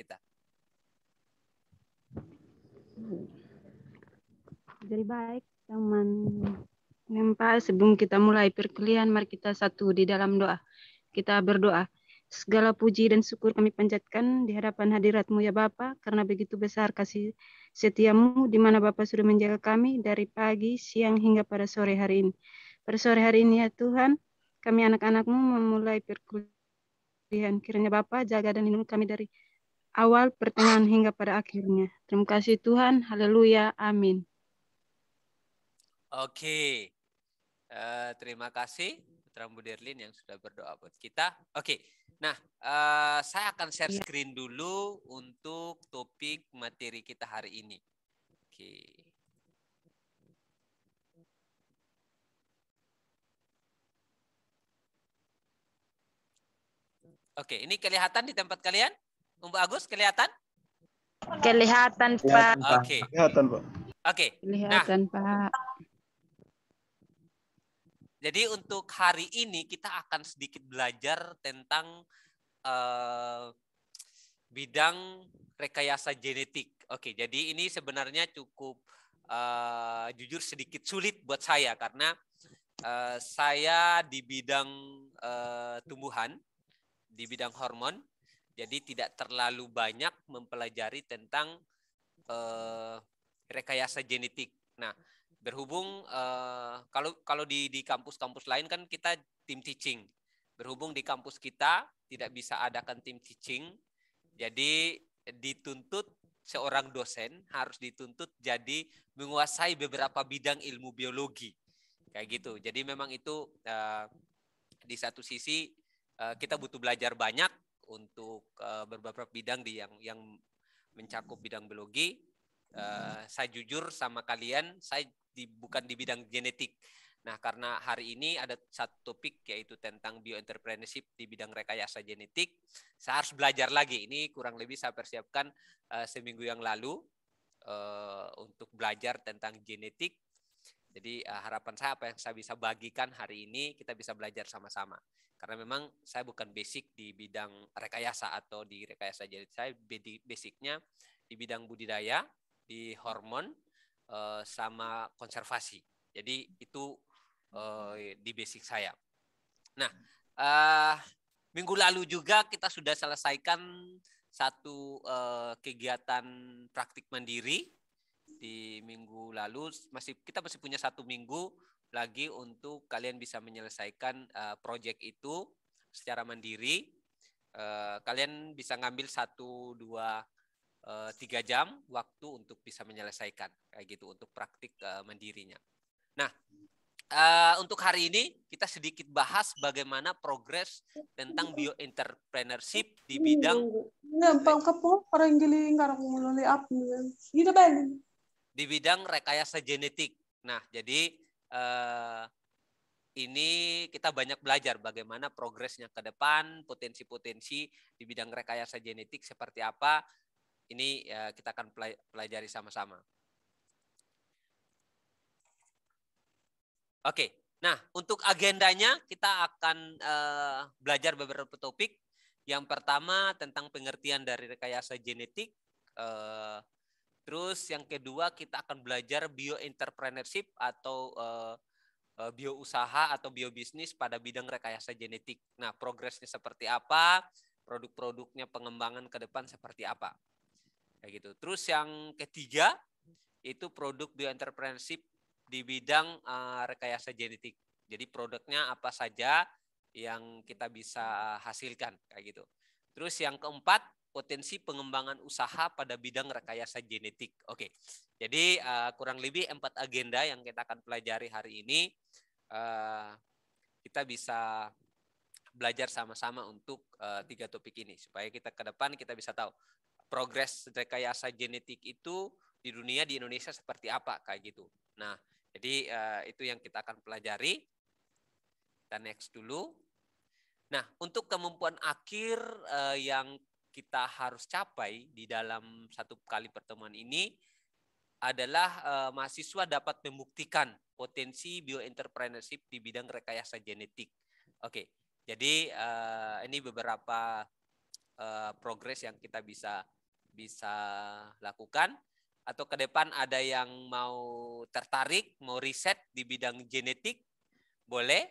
kita? Jadi baik teman Nempa sebelum kita mulai perkuliahan, mari kita satu di dalam doa. Kita berdoa. Segala puji dan syukur kami panjatkan di hadapan hadiratmu ya Bapa, karena begitu besar kasih setiamu, di mana Bapa sudah menjaga kami dari pagi, siang, hingga pada sore hari ini. Pada sore hari ini ya Tuhan, kami anak-anakmu memulai perkuliahan. Kiranya Bapa jaga dan lindungi kami dari awal, pertengahan, hingga pada akhirnya. Terima kasih Tuhan. Haleluya. Amin. Oke. Uh, terima kasih Putra Derlin yang sudah berdoa buat kita. Oke. Nah, uh, saya akan share iya. screen dulu untuk topik materi kita hari ini. Oke. Oke, ini kelihatan di tempat kalian? Umbu Agus kelihatan? Kelihatan, Pak. Oke. Okay. Kelihatan, Pak. Oke. Okay. Kelihatan, nah, Pak. Jadi untuk hari ini kita akan sedikit belajar tentang uh, bidang rekayasa genetik. Oke, jadi ini sebenarnya cukup uh, jujur sedikit sulit buat saya karena uh, saya di bidang uh, tumbuhan, di bidang hormon, jadi tidak terlalu banyak mempelajari tentang uh, rekayasa genetik. Nah, berhubung uh, kalau kalau di di kampus-kampus lain kan kita tim teaching. Berhubung di kampus kita tidak bisa adakan tim teaching, jadi dituntut seorang dosen harus dituntut jadi menguasai beberapa bidang ilmu biologi kayak gitu. Jadi memang itu uh, di satu sisi uh, kita butuh belajar banyak, untuk uh, eh, beberapa bidang di yang yang mencakup bidang biologi. Uh, saya jujur sama kalian, saya di, bukan di bidang genetik. Nah, karena hari ini ada satu topik yaitu tentang bioentrepreneurship di bidang rekayasa genetik. Saya harus belajar lagi. Ini kurang lebih saya persiapkan uh, seminggu yang lalu uh, untuk belajar tentang genetik. Jadi uh, harapan saya apa yang saya bisa bagikan hari ini kita bisa belajar sama-sama. Karena memang saya bukan basic di bidang rekayasa atau di rekayasa jadi saya basicnya di bidang budidaya, di hormon eh, sama konservasi. Jadi itu eh, di basic saya. Nah, eh, minggu lalu juga kita sudah selesaikan satu kegiatan praktik mandiri di minggu lalu masih kita masih punya satu minggu lagi untuk kalian bisa menyelesaikan uh, eh, proyek itu secara mandiri. Uh, kalian bisa ngambil satu dua eh, tiga jam waktu untuk bisa menyelesaikan kayak gitu untuk praktik uh, mandirinya. Nah, uh, untuk hari ini kita sedikit bahas bagaimana progres tentang bio bioentrepreneurship di bidang di bidang rekayasa genetik. Nah, jadi Eh, ini kita banyak belajar bagaimana progresnya ke depan, potensi-potensi di bidang rekayasa genetik seperti apa. Ini eh, kita akan pelajari sama-sama. Oke, nah untuk agendanya kita akan eh, belajar beberapa topik. Yang pertama tentang pengertian dari rekayasa genetik, eh, Terus yang kedua kita akan belajar bio bioentrepreneurship atau uh, biousaha atau bisnis pada bidang rekayasa genetik. Nah, progresnya seperti apa? Produk-produknya pengembangan ke depan seperti apa? Kayak gitu. Terus yang ketiga itu produk bio bioentrepreneurship di bidang eh, rekayasa genetik. Jadi produknya apa saja yang kita bisa hasilkan kayak gitu. Terus yang keempat potensi pengembangan usaha pada bidang rekayasa genetik. Oke, jadi uh, kurang lebih empat agenda yang kita akan pelajari hari ini. Uh, kita bisa belajar sama-sama untuk uh, tiga topik ini supaya kita ke depan kita bisa tahu progres rekayasa genetik itu di dunia di Indonesia seperti apa kayak gitu. Nah, jadi uh, itu yang kita akan pelajari. Kita next dulu. Nah, untuk kemampuan akhir uh, yang kita harus capai di dalam satu kali pertemuan ini adalah eh, mahasiswa dapat membuktikan potensi bioentrepreneurship di bidang rekayasa genetik. Oke, jadi eh, ini beberapa eh, progres yang kita bisa bisa lakukan atau ke depan ada yang mau tertarik mau riset di bidang genetik boleh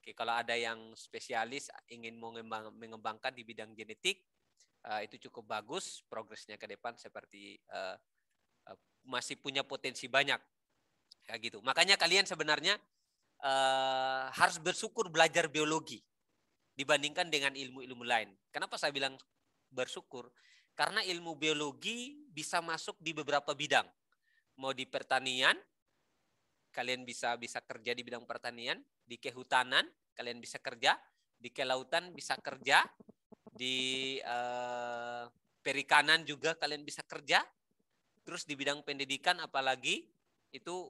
Oke, kalau ada yang spesialis ingin mengembang, mengembangkan di bidang genetik Eh, itu cukup bagus progresnya ke depan seperti uh, uh, masih punya potensi banyak kayak gitu. Makanya kalian sebenarnya uh, harus bersyukur belajar biologi dibandingkan dengan ilmu-ilmu lain. Kenapa saya bilang bersyukur? Karena ilmu biologi bisa masuk di beberapa bidang. Mau di pertanian, kalian bisa bisa kerja di bidang pertanian, di kehutanan kalian bisa kerja, di kelautan bisa kerja, di eh, perikanan juga kalian bisa kerja. Terus di bidang pendidikan apalagi itu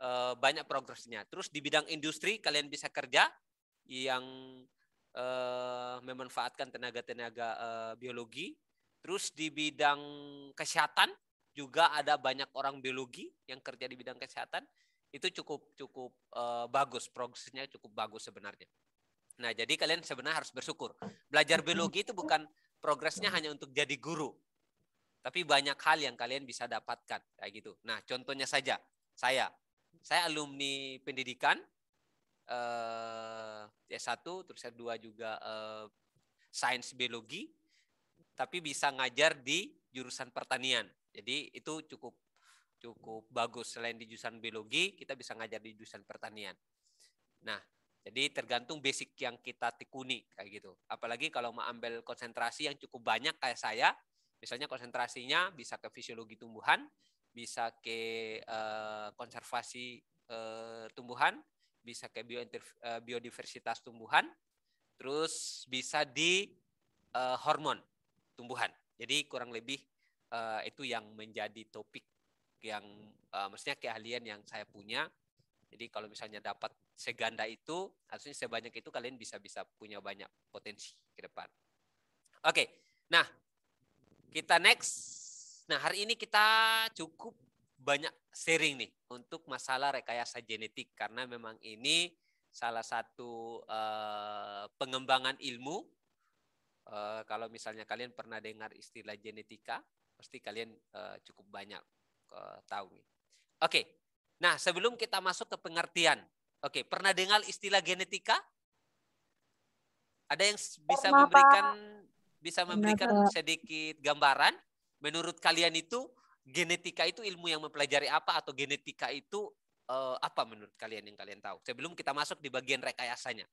eh, banyak progresnya. Terus di bidang industri kalian bisa kerja yang eh, memanfaatkan tenaga-tenaga eh, biologi. Terus di bidang kesehatan juga ada banyak orang biologi yang kerja di bidang kesehatan. Itu cukup cukup eh, bagus, progresnya cukup bagus sebenarnya. Nah, jadi kalian sebenarnya harus bersyukur. Belajar biologi itu bukan progresnya hanya untuk jadi guru. Tapi banyak hal yang kalian bisa dapatkan kayak gitu. Nah, contohnya saja saya. Saya alumni pendidikan eh S1 terus S2 juga eh, sains biologi tapi bisa ngajar di jurusan pertanian. Jadi itu cukup cukup bagus selain di jurusan biologi kita bisa ngajar di jurusan pertanian. Nah, jadi tergantung basic yang kita tekuni kayak gitu. Apalagi kalau mau ambil konsentrasi yang cukup banyak kayak saya, misalnya konsentrasinya bisa ke fisiologi tumbuhan, bisa ke eh, konservasi eh, tumbuhan, bisa ke eh, biodiversitas tumbuhan, terus bisa di eh, hormon tumbuhan. Jadi kurang lebih itu yang menjadi topik yang eh, maksudnya keahlian yang saya punya jadi kalau misalnya dapat seganda itu, harusnya sebanyak itu kalian bisa-bisa punya banyak potensi ke depan. Oke, nah kita next. Nah hari ini kita cukup banyak sharing nih untuk masalah rekayasa genetik karena memang ini salah satu uh, pengembangan ilmu. Uh, kalau misalnya kalian pernah dengar istilah genetika, pasti kalian uh, cukup banyak uh, tahu nih. Oke, Nah, sebelum kita masuk ke pengertian. Oke, pernah dengar istilah genetika? Ada yang bisa pernah, memberikan bisa memberikan pernah, sedikit gambaran? Menurut kalian itu genetika itu ilmu yang mempelajari apa atau genetika itu uh, apa menurut kalian yang kalian tahu? Sebelum kita masuk di bagian rekayasanya.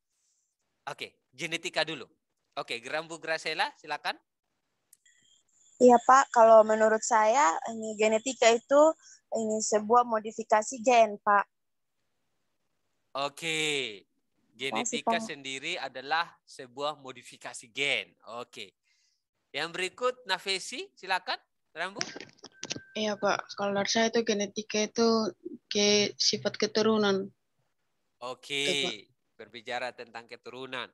Oke, genetika dulu. Oke, Grambu Grasela silakan. Iya Pak, kalau menurut saya ini genetika itu ini sebuah modifikasi gen, Pak. Oke. Genetika Masih, sendiri adalah sebuah modifikasi gen. Oke. Yang berikut Nafesi, silakan. Rambu. Iya, Pak. Kalau menurut saya itu genetika itu ke sifat keturunan. Oke. Itu, iya, Berbicara tentang keturunan.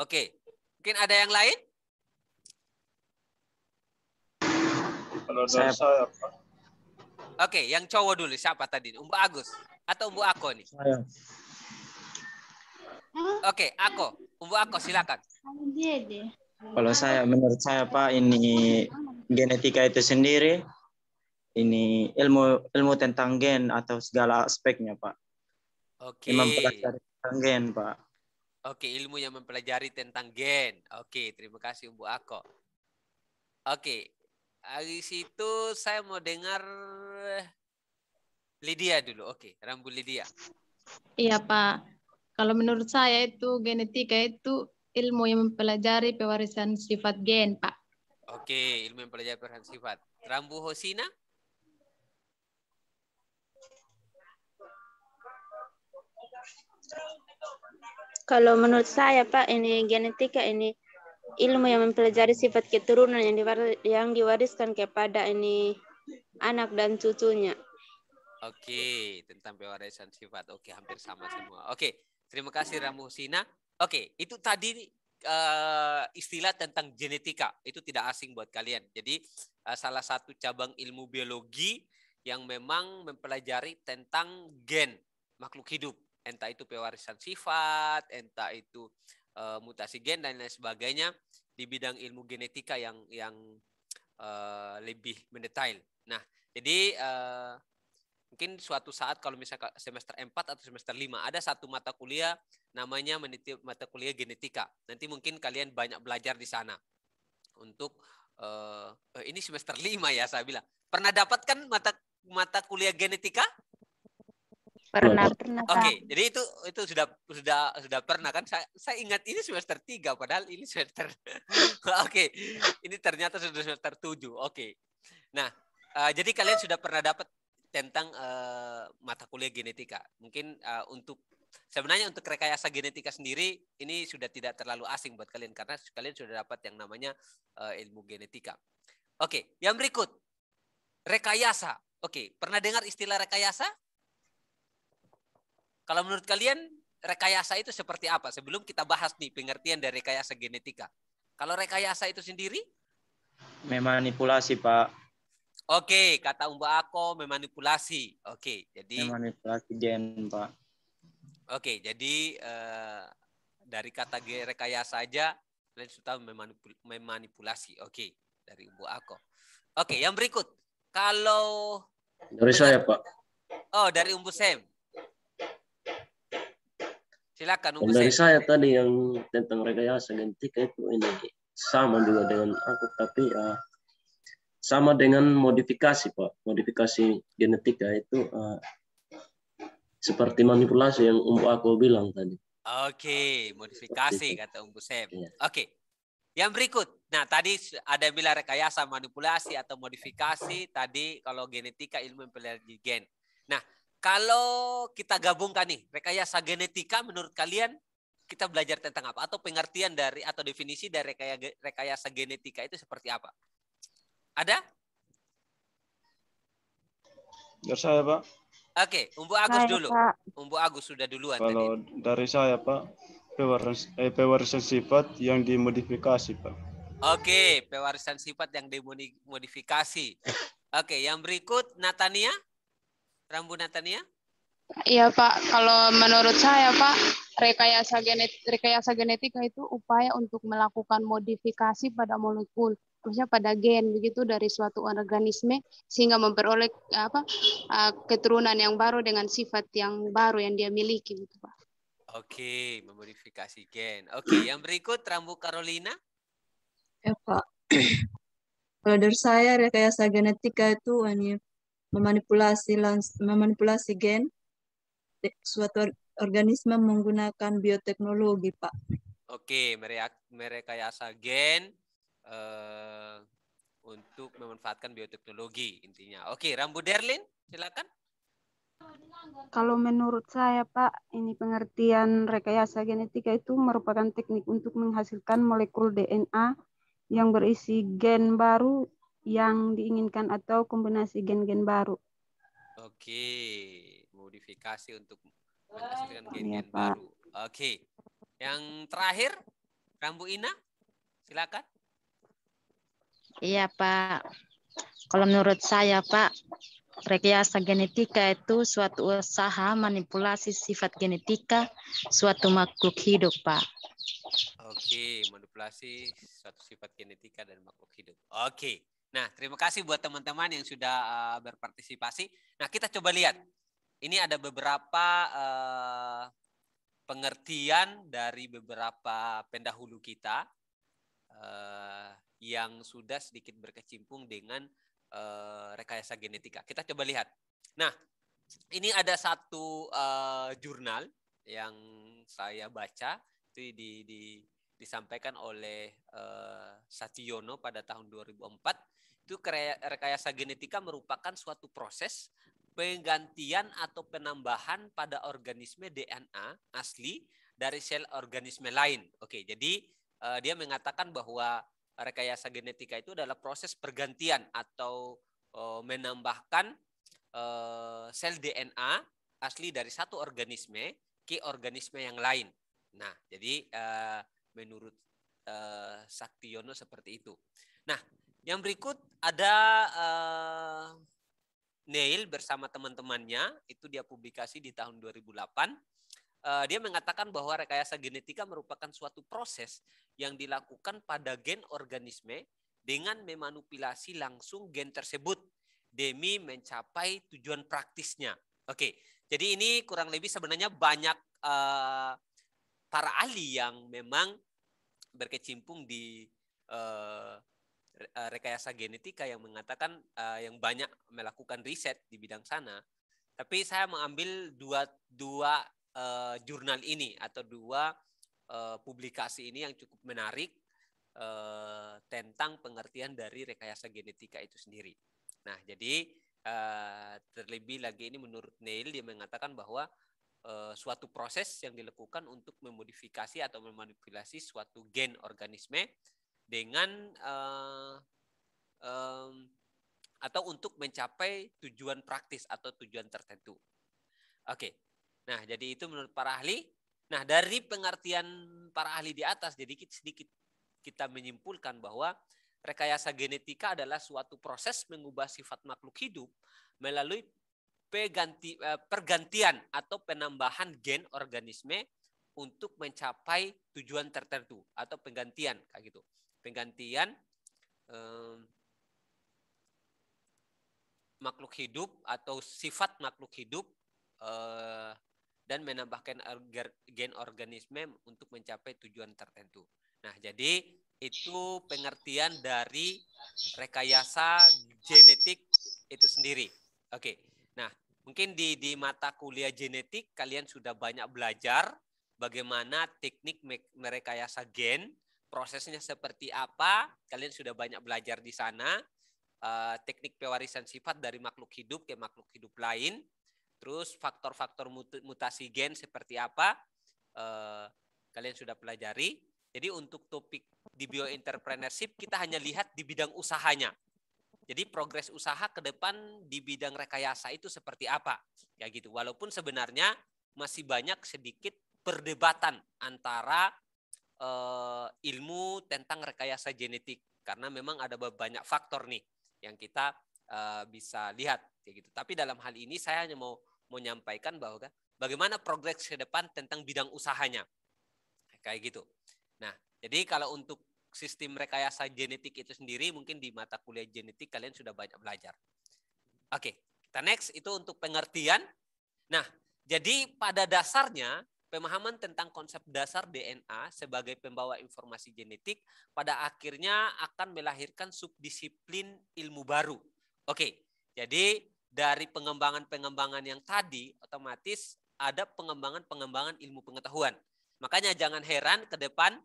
Oke. Mungkin ada yang lain? Ya, Oke, yang cowok dulu siapa tadi? Umbu Agus atau Umbu Ako nih? Saya. Oke, Ako. Umbu Ako silakan. Kalau saya menurut saya Pak ini genetika itu sendiri ini ilmu ilmu tentang gen atau segala aspeknya Pak. Oke. Okay. mempelajari tentang gen Pak. Oke, ilmu yang mempelajari tentang gen. Oke, terima kasih Umbu Ako. Oke, dari situ saya mau dengar eh, Lydia dulu. Oke, Rambu Lydia. Iya, Pak. Kalau menurut saya itu genetika itu ilmu yang mempelajari pewarisan sifat gen, Pak. Oke, ilmu yang mempelajari pewarisan sifat. Rambu Hosina? Kalau menurut saya, Pak, ini genetika ini ilmu yang mempelajari sifat keturunan yang, diwar yang diwariskan kepada ini anak dan cucunya. Oke, tentang pewarisan sifat. Oke, hampir sama semua. Oke, terima kasih Ramu Sina. Oke, itu tadi uh, istilah tentang genetika. Itu tidak asing buat kalian. Jadi uh, salah satu cabang ilmu biologi yang memang mempelajari tentang gen makhluk hidup. Entah itu pewarisan sifat, entah itu uh, mutasi gen dan lain sebagainya di bidang ilmu genetika yang yang uh, lebih mendetail. Nah, jadi uh, mungkin suatu saat kalau misalnya semester 4 atau semester 5 ada satu mata kuliah namanya mata kuliah genetika. Nanti mungkin kalian banyak belajar di sana. Untuk uh, ini semester 5 ya saya bilang. Pernah dapatkan mata mata kuliah genetika? Pernah, pernah. Oke, okay, jadi itu itu sudah sudah sudah pernah kan? Saya, saya ingat ini semester tiga, padahal ini semester Oke. okay, ini ternyata sudah semester tujuh. Oke. Okay. Nah, uh, jadi kalian sudah pernah dapat tentang uh, mata kuliah genetika. Mungkin uh, untuk sebenarnya untuk rekayasa genetika sendiri ini sudah tidak terlalu asing buat kalian karena kalian sudah dapat yang namanya uh, ilmu genetika. Oke, okay, yang berikut rekayasa. Oke, okay, pernah dengar istilah rekayasa? Kalau menurut kalian rekayasa itu seperti apa? Sebelum kita bahas nih pengertian dari rekayasa genetika. Kalau rekayasa itu sendiri? Memanipulasi, Pak. Oke, kata Umba Ako memanipulasi. Oke, jadi memanipulasi gen, Pak. Oke, jadi eh, dari kata rekayasa saja kalian sudah memanipulasi. Oke, dari Umba Ako. Oke, yang berikut. Kalau dari saya, Pak. Oh, dari Umbu Sem. Silakan. dari saya tadi yang tentang rekayasa genetika itu ini sama juga dengan aku tapi uh, sama dengan modifikasi pak modifikasi genetika ya, itu uh, seperti manipulasi yang Umbu aku bilang tadi. Oke, okay, modifikasi kata Umbu sem. Iya. Oke. Okay. Yang berikut. Nah, tadi ada bila rekayasa manipulasi atau modifikasi tadi kalau genetika ilmu mempelajari gen. Nah, kalau kita gabungkan nih rekayasa genetika menurut kalian kita belajar tentang apa atau pengertian dari atau definisi dari rekayasa, genetika itu seperti apa? Ada? Dari saya, Pak. Oke, Umbu Agus dulu. Umbu Agus sudah duluan Kalau tadi. dari saya, Pak, pewarisan eh, sifat yang dimodifikasi, Pak. Oke, pewarisan sifat yang dimodifikasi. Oke, yang berikut Natania. Rambu Natania? Iya Pak, kalau menurut saya Pak, rekayasa genetik, rekayasa genetika itu upaya untuk melakukan modifikasi pada molekul, maksudnya pada gen begitu dari suatu organisme sehingga memperoleh apa eh, keturunan yang baru dengan sifat yang baru yang dia miliki gitu Pak. Oke, memodifikasi gen. Oke, yang berikut Rambu Carolina. Ya Pak. Kalau dari saya rekayasa genetika itu ya, memanipulasi memanipulasi gen suatu organisme menggunakan bioteknologi, Pak. Oke, mereka merekayasa gen uh, untuk memanfaatkan bioteknologi intinya. Oke, Rambu Derlin, silakan. Kalau menurut saya, Pak, ini pengertian rekayasa genetika itu merupakan teknik untuk menghasilkan molekul DNA yang berisi gen baru yang diinginkan atau kombinasi gen-gen baru. Oke, modifikasi untuk menghasilkan iya, gen-gen ya, baru. Oke. Yang terakhir, Rambu Ina, silakan. Iya, Pak. Kalau menurut saya, Pak, rekayasa genetika itu suatu usaha manipulasi sifat genetika suatu makhluk hidup, Pak. Oke, manipulasi suatu sifat genetika dan makhluk hidup. Oke. Nah, terima kasih buat teman-teman yang sudah eh, berpartisipasi. Nah, kita coba lihat. Ini ada beberapa eh, pengertian dari beberapa pendahulu kita eh, yang sudah sedikit berkecimpung dengan rekayasa genetika. Kita coba lihat. Nah, ini ada satu jurnal yang saya baca itu di, di disampaikan oleh uh, Satyono pada tahun 2004 itu rekayasa genetika merupakan suatu proses penggantian atau penambahan pada organisme DNA asli dari sel organisme lain. Oke, jadi eh, dia mengatakan bahwa rekayasa genetika itu adalah proses pergantian atau eh, menambahkan eh, sel DNA asli dari satu organisme ke organisme yang lain. Nah, jadi menurut uh, Saktiono seperti itu. Nah, yang berikut ada uh, Neil bersama teman-temannya, itu dia publikasi di tahun 2008. Uh, eh, dia mengatakan bahwa rekayasa genetika merupakan suatu proses yang dilakukan pada gen organisme dengan memanipulasi langsung gen tersebut demi mencapai tujuan praktisnya. Oke, jadi ini kurang lebih sebenarnya banyak uh, para ahli yang memang berkecimpung di uh, Eh, rekayasa genetika yang mengatakan uh, yang banyak melakukan riset di bidang sana. Tapi saya mengambil dua dua uh, jurnal ini atau dua uh, publikasi ini yang cukup menarik uh, tentang pengertian dari rekayasa genetika itu sendiri. Nah, jadi uh, terlebih lagi ini menurut Neil dia mengatakan bahwa suatu proses yang dilakukan untuk memodifikasi atau memanipulasi suatu gen organisme dengan uh, um, atau untuk mencapai tujuan praktis atau tujuan tertentu. Oke. Nah, jadi itu menurut para ahli. Nah, dari pengertian para ahli di atas jadi sedikit kita menyimpulkan bahwa rekayasa genetika adalah suatu proses mengubah sifat makhluk hidup melalui peganti, eh, pergantian atau penambahan gen organisme untuk mencapai tujuan tertentu atau penggantian kayak gitu penggantian um, makhluk hidup atau sifat makhluk hidup uh, dan menambahkan gen organisme untuk mencapai tujuan tertentu. Nah, jadi itu pengertian dari rekayasa genetik itu sendiri. Oke. Nah, mungkin di di mata kuliah genetik kalian sudah banyak belajar bagaimana teknik merekayasa gen prosesnya seperti apa. Kalian sudah banyak belajar di sana. Eh, teknik pewarisan sifat dari makhluk hidup ke makhluk hidup lain. Terus faktor-faktor mutasi gen seperti apa. Eh, kalian sudah pelajari. Jadi untuk topik di bioentrepreneurship kita hanya lihat di bidang usahanya. Jadi progres usaha ke depan di bidang rekayasa itu seperti apa? Ya gitu. Walaupun sebenarnya masih banyak sedikit perdebatan antara uh, ilmu tentang rekayasa genetik karena memang ada banyak faktor nih yang kita uh, bisa lihat kayak gitu. Tapi dalam hal ini saya hanya mau menyampaikan bahwa bagaimana progres ke depan tentang bidang usahanya. Kayak gitu. Nah, jadi kalau untuk sistem rekayasa genetik itu sendiri mungkin di mata kuliah genetik kalian sudah banyak belajar. Oke, kita next itu untuk pengertian. Nah, jadi pada dasarnya pemahaman tentang konsep dasar DNA sebagai pembawa informasi genetik pada akhirnya akan melahirkan subdisiplin ilmu baru. Oke, jadi dari pengembangan-pengembangan yang tadi otomatis ada pengembangan-pengembangan ilmu pengetahuan. Makanya jangan heran ke depan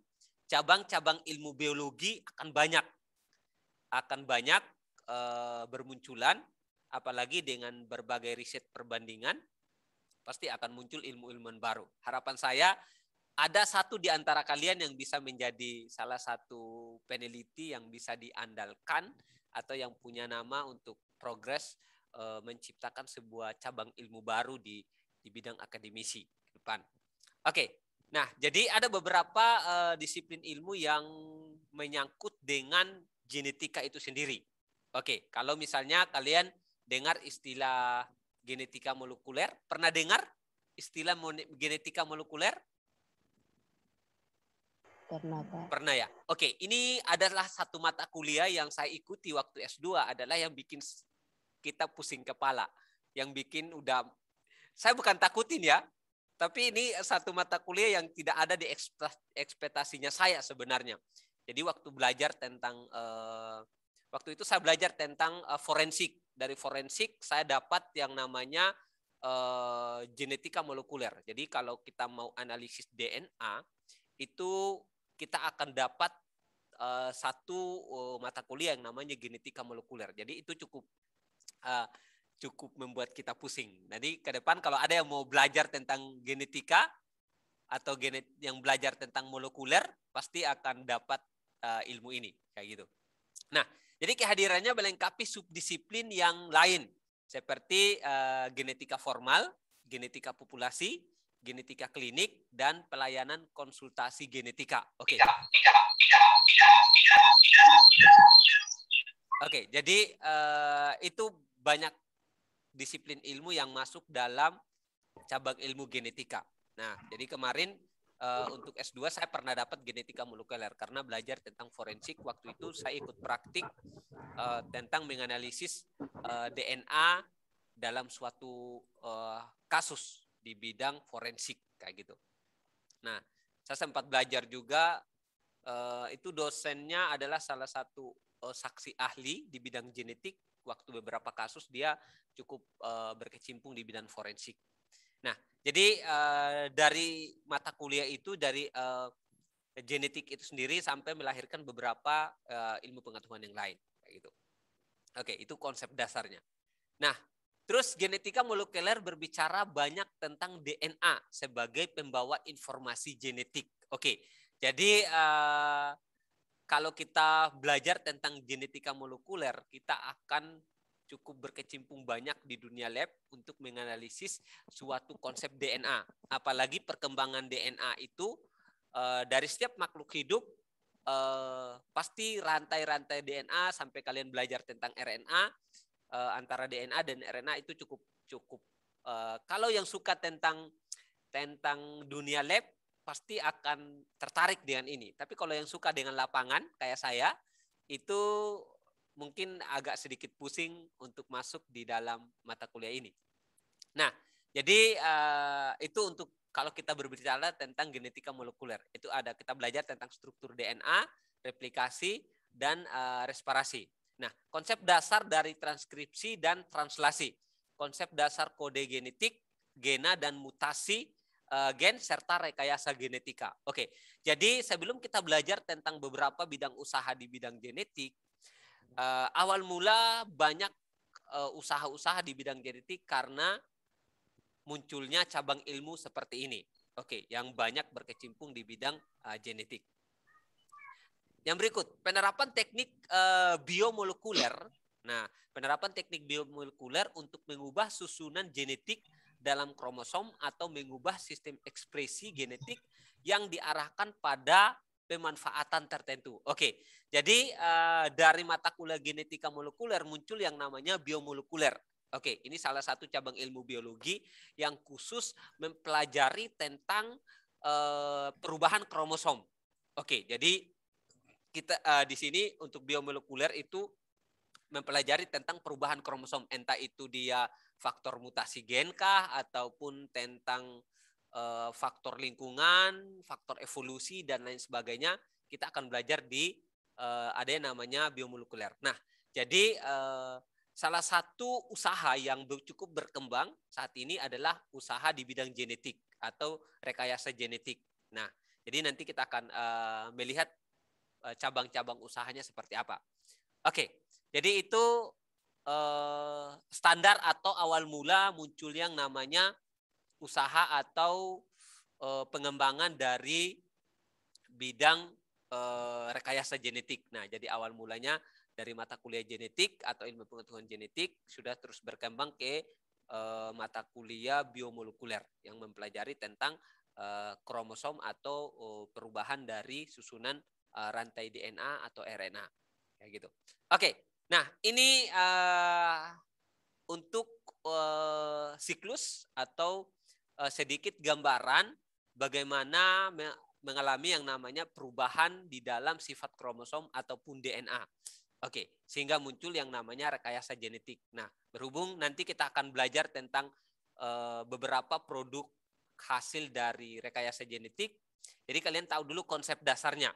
cabang-cabang ilmu biologi akan banyak akan banyak e, bermunculan apalagi dengan berbagai riset perbandingan pasti akan muncul ilmu ilmu baru. Harapan saya ada satu di antara kalian yang bisa menjadi salah satu peneliti yang bisa diandalkan atau yang punya nama untuk progres e, menciptakan sebuah cabang ilmu baru di di bidang akademisi ke depan. Oke. Nah, jadi ada beberapa e, disiplin ilmu yang menyangkut dengan genetika itu sendiri. Oke, kalau misalnya kalian dengar istilah genetika molekuler. Pernah dengar istilah genetika molekuler? Pernah, Pak. Pernah ya? Oke, ini adalah satu mata kuliah yang saya ikuti waktu S2 adalah yang bikin kita pusing kepala. Yang bikin udah, saya bukan takutin ya, tapi ini satu mata kuliah yang tidak ada di ekspektasinya saya sebenarnya. Jadi waktu belajar tentang eh, Waktu itu saya belajar tentang uh, forensik. Dari forensik saya dapat yang namanya uh, genetika molekuler. Jadi kalau kita mau analisis DNA itu kita akan dapat uh, satu uh, mata kuliah yang namanya genetika molekuler. Jadi itu cukup uh, cukup membuat kita pusing. Jadi ke depan kalau ada yang mau belajar tentang genetika atau genet yang belajar tentang molekuler pasti akan dapat uh, ilmu ini kayak gitu. Nah, jadi kehadirannya melengkapi subdisiplin yang lain seperti uh, genetika formal, genetika populasi, genetika klinik dan pelayanan konsultasi genetika. Oke. Okay. Oke, okay, jadi uh, itu banyak disiplin ilmu yang masuk dalam cabang ilmu genetika. Nah, jadi kemarin uh, untuk S2 saya pernah dapat genetika molekuler karena belajar tentang forensik waktu itu saya ikut praktik uh, tentang menganalisis uh, eh, DNA dalam suatu uh, kasus di bidang forensik kayak gitu. Nah, saya sempat belajar juga uh, itu dosennya adalah salah satu uh, saksi ahli di bidang genetik waktu beberapa kasus dia cukup uh, berkecimpung di bidang forensik Nah, jadi uh, dari mata kuliah itu dari uh, genetik itu sendiri sampai melahirkan beberapa uh, ilmu pengetahuan yang lain kayak gitu. Oke, itu konsep dasarnya. Nah, terus genetika molekuler berbicara banyak tentang DNA sebagai pembawa informasi genetik. Oke. Jadi uh, kalau kita belajar tentang genetika molekuler, kita akan cukup berkecimpung banyak di dunia lab untuk menganalisis suatu konsep DNA. Apalagi perkembangan DNA itu uh, dari setiap makhluk hidup uh, pasti rantai-rantai DNA sampai kalian belajar tentang RNA uh, eh, antara DNA dan RNA itu cukup cukup uh, kalau yang suka tentang tentang dunia lab pasti akan tertarik dengan ini. Tapi kalau yang suka dengan lapangan kayak saya itu mungkin agak sedikit pusing untuk masuk di dalam mata kuliah ini. Nah, jadi uh, itu untuk kalau kita berbicara tentang genetika molekuler, itu ada kita belajar tentang struktur DNA, replikasi, dan uh, eh, respirasi. Nah, konsep dasar dari transkripsi dan translasi, konsep dasar kode genetik, gena dan mutasi eh, gen serta rekayasa genetika. Oke, jadi sebelum kita belajar tentang beberapa bidang usaha di bidang genetik, uh, awal mula banyak eh, usaha-usaha di bidang genetik karena munculnya cabang ilmu seperti ini. Oke, yang banyak berkecimpung di bidang uh, genetik. Yang berikut, penerapan teknik uh, biomolekuler. Nah, penerapan teknik biomolekuler untuk mengubah susunan genetik dalam kromosom atau mengubah sistem ekspresi genetik yang diarahkan pada pemanfaatan tertentu. Oke, jadi uh, dari mata kuliah genetika molekuler muncul yang namanya biomolekuler. Oke, ini salah satu cabang ilmu biologi yang khusus mempelajari tentang uh, perubahan kromosom. Oke, jadi kita uh, di sini untuk biomolekuler itu mempelajari tentang perubahan kromosom, entah itu dia faktor mutasi gen kah ataupun tentang Eh, faktor lingkungan, faktor evolusi dan lain sebagainya. Kita akan belajar di uh, ada yang namanya biomolekuler. Nah, jadi uh, salah satu usaha yang cukup berkembang saat ini adalah usaha di bidang genetik atau rekayasa genetik. Nah, jadi nanti kita akan uh, melihat cabang-cabang uh, usahanya seperti apa. Oke, jadi itu standar atau awal mula muncul yang namanya usaha atau e, pengembangan dari bidang e, rekayasa genetik. Nah, jadi awal mulanya dari mata kuliah genetik atau ilmu pengetahuan genetik sudah terus berkembang ke e, mata kuliah biomolekuler yang mempelajari tentang e, kromosom atau e, perubahan dari susunan e, rantai DNA atau RNA. Kayak gitu. Oke. Nah, ini e, untuk e, siklus atau Eh, sedikit gambaran bagaimana mengalami yang namanya perubahan di dalam sifat kromosom ataupun DNA. Oke, sehingga muncul yang namanya rekayasa genetik. Nah, berhubung nanti kita akan belajar tentang uh, beberapa produk hasil dari rekayasa genetik. Jadi kalian tahu dulu konsep dasarnya.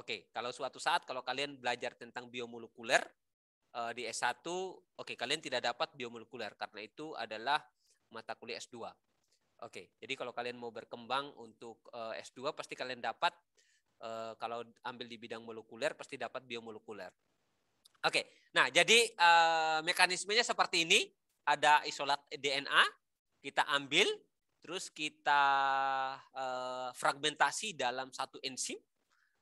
Oke, kalau suatu saat kalau kalian belajar tentang biomolekuler uh, di S1, oke kalian tidak dapat biomolekuler karena itu adalah mata kuliah S2. Oke, jadi kalau kalian mau berkembang untuk uh, eh, S2 pasti kalian dapat uh, kalau ambil di bidang molekuler pasti dapat biomolekuler. Oke, nah jadi uh, mekanismenya seperti ini. Ada isolat DNA, kita ambil, terus kita uh, fragmentasi dalam satu enzim.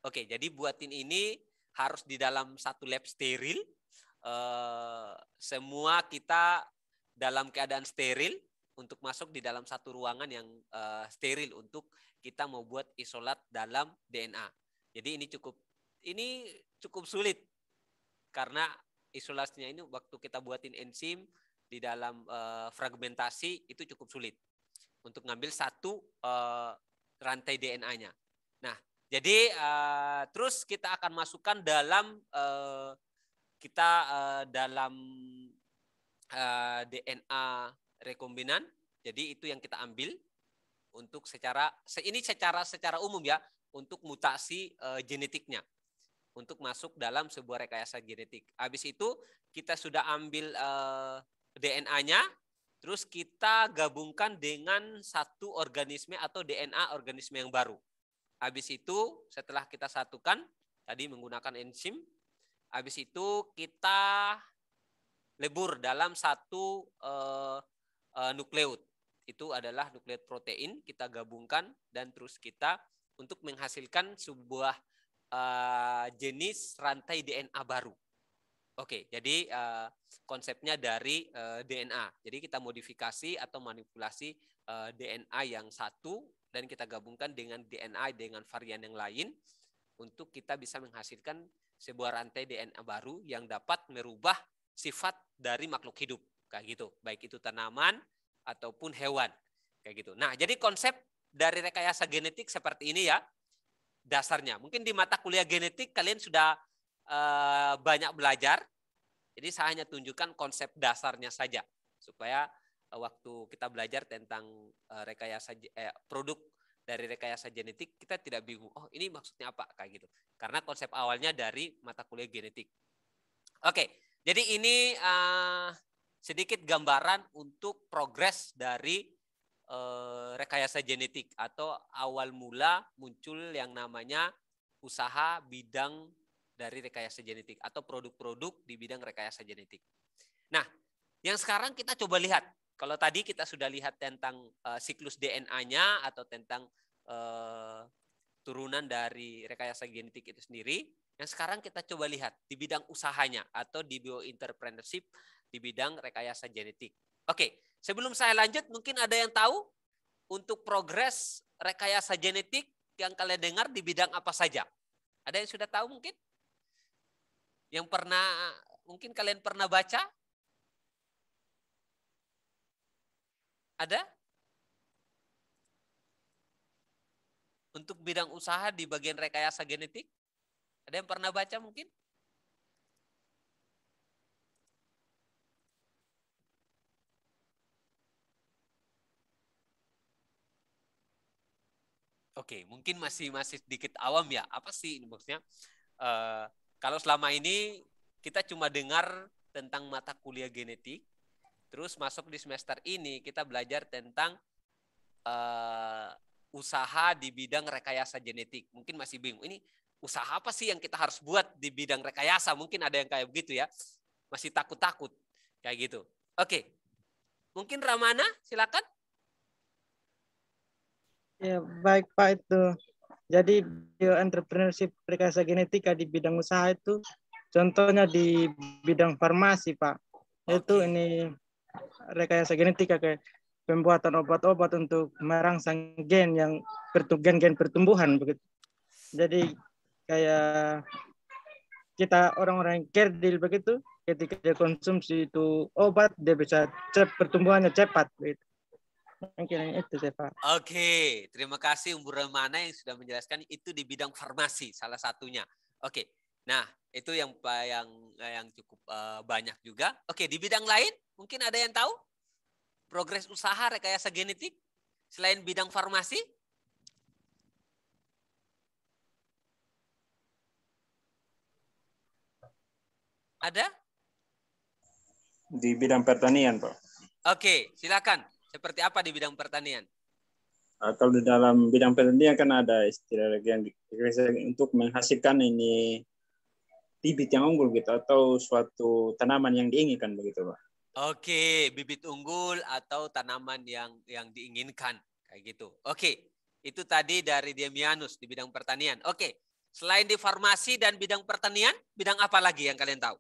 Oke, jadi buatin ini harus di dalam satu lab steril. Uh, semua kita dalam keadaan steril untuk masuk di dalam satu ruangan yang uh, steril untuk kita mau buat isolat dalam DNA. Jadi ini cukup ini cukup sulit karena isolasinya ini waktu kita buatin enzim di dalam uh, fragmentasi itu cukup sulit untuk ngambil satu uh, rantai DNA-nya. Nah, jadi uh, terus kita akan masukkan dalam uh, kita uh, dalam uh, DNA rekombinan. Jadi itu yang kita ambil untuk secara ini secara secara umum ya untuk mutasi e, genetiknya untuk masuk dalam sebuah rekayasa genetik. Habis itu kita sudah ambil e, eh, DNA-nya terus kita gabungkan dengan satu organisme atau DNA organisme yang baru. Habis itu setelah kita satukan tadi menggunakan enzim, habis itu kita lebur dalam satu eh, uh, nukleot. Itu adalah nukleot protein kita gabungkan dan terus kita untuk menghasilkan sebuah uh, jenis rantai DNA baru. Oke, jadi uh, konsepnya dari uh, DNA. Jadi kita modifikasi atau manipulasi uh, DNA yang satu dan kita gabungkan dengan DNA dengan varian yang lain untuk kita bisa menghasilkan sebuah rantai DNA baru yang dapat merubah sifat dari makhluk hidup kayak gitu baik itu tanaman ataupun hewan kayak gitu nah jadi konsep dari rekayasa genetik seperti ini ya dasarnya mungkin di mata kuliah genetik kalian sudah e, banyak belajar jadi saya hanya tunjukkan konsep dasarnya saja supaya eh, waktu kita belajar tentang e, rekayasa eh, produk dari rekayasa genetik kita tidak bingung oh ini maksudnya apa kayak gitu karena konsep awalnya dari mata kuliah genetik oke jadi ini uh, sedikit gambaran untuk progres dari eh, rekayasa genetik atau awal mula muncul yang namanya usaha bidang dari rekayasa genetik atau produk-produk di bidang rekayasa genetik. Nah, yang sekarang kita coba lihat. Kalau tadi kita sudah lihat tentang uh, siklus DNA-nya atau tentang uh, turunan dari rekayasa genetik itu sendiri, yang sekarang kita coba lihat di bidang usahanya atau di entrepreneurship di bidang rekayasa genetik. Oke, sebelum saya lanjut mungkin ada yang tahu untuk progres rekayasa genetik yang kalian dengar di bidang apa saja? Ada yang sudah tahu mungkin? Yang pernah mungkin kalian pernah baca? Ada? Untuk bidang usaha di bagian rekayasa genetik? Ada yang pernah baca mungkin? Oke, okay, mungkin masih masih sedikit awam ya. Apa sih ini maksudnya? Uh, kalau selama ini kita cuma dengar tentang mata kuliah genetik, terus masuk di semester ini kita belajar tentang uh, usaha di bidang rekayasa genetik. Mungkin masih bingung. Ini usaha apa sih yang kita harus buat di bidang rekayasa? Mungkin ada yang kayak begitu ya. Masih takut-takut kayak gitu. Oke, okay. mungkin Ramana silakan. Ya, baik Pak itu. Jadi entrepreneurship rekayasa genetika di bidang usaha itu contohnya di bidang farmasi Pak. Itu ini rekayasa genetika kayak pembuatan obat-obat untuk merangsang gen yang gen-gen pertumbuhan begitu. Jadi kayak kita orang-orang yang kerdil begitu ketika dia konsumsi itu obat dia bisa cep pertumbuhannya cepat begitu. Mungkin itu sih Pak. Oke, terima kasih Umbu Romana yang sudah menjelaskan itu di bidang farmasi salah satunya. Oke, nah itu yang yang yang cukup uh, banyak juga. Oke, di bidang lain mungkin ada yang tahu progres usaha rekayasa genetik selain bidang farmasi? Ada? Di bidang pertanian, Pak. Oke, silakan. Seperti apa di bidang pertanian? Uh, kalau di dalam bidang pertanian kan ada istilah yang untuk menghasilkan ini bibit yang unggul gitu atau suatu tanaman yang diinginkan begitu pak. Oke, bibit unggul atau tanaman yang yang diinginkan kayak gitu. Oke, itu tadi dari Demianus di bidang pertanian. Oke, selain di farmasi dan bidang pertanian, bidang apa lagi yang kalian tahu?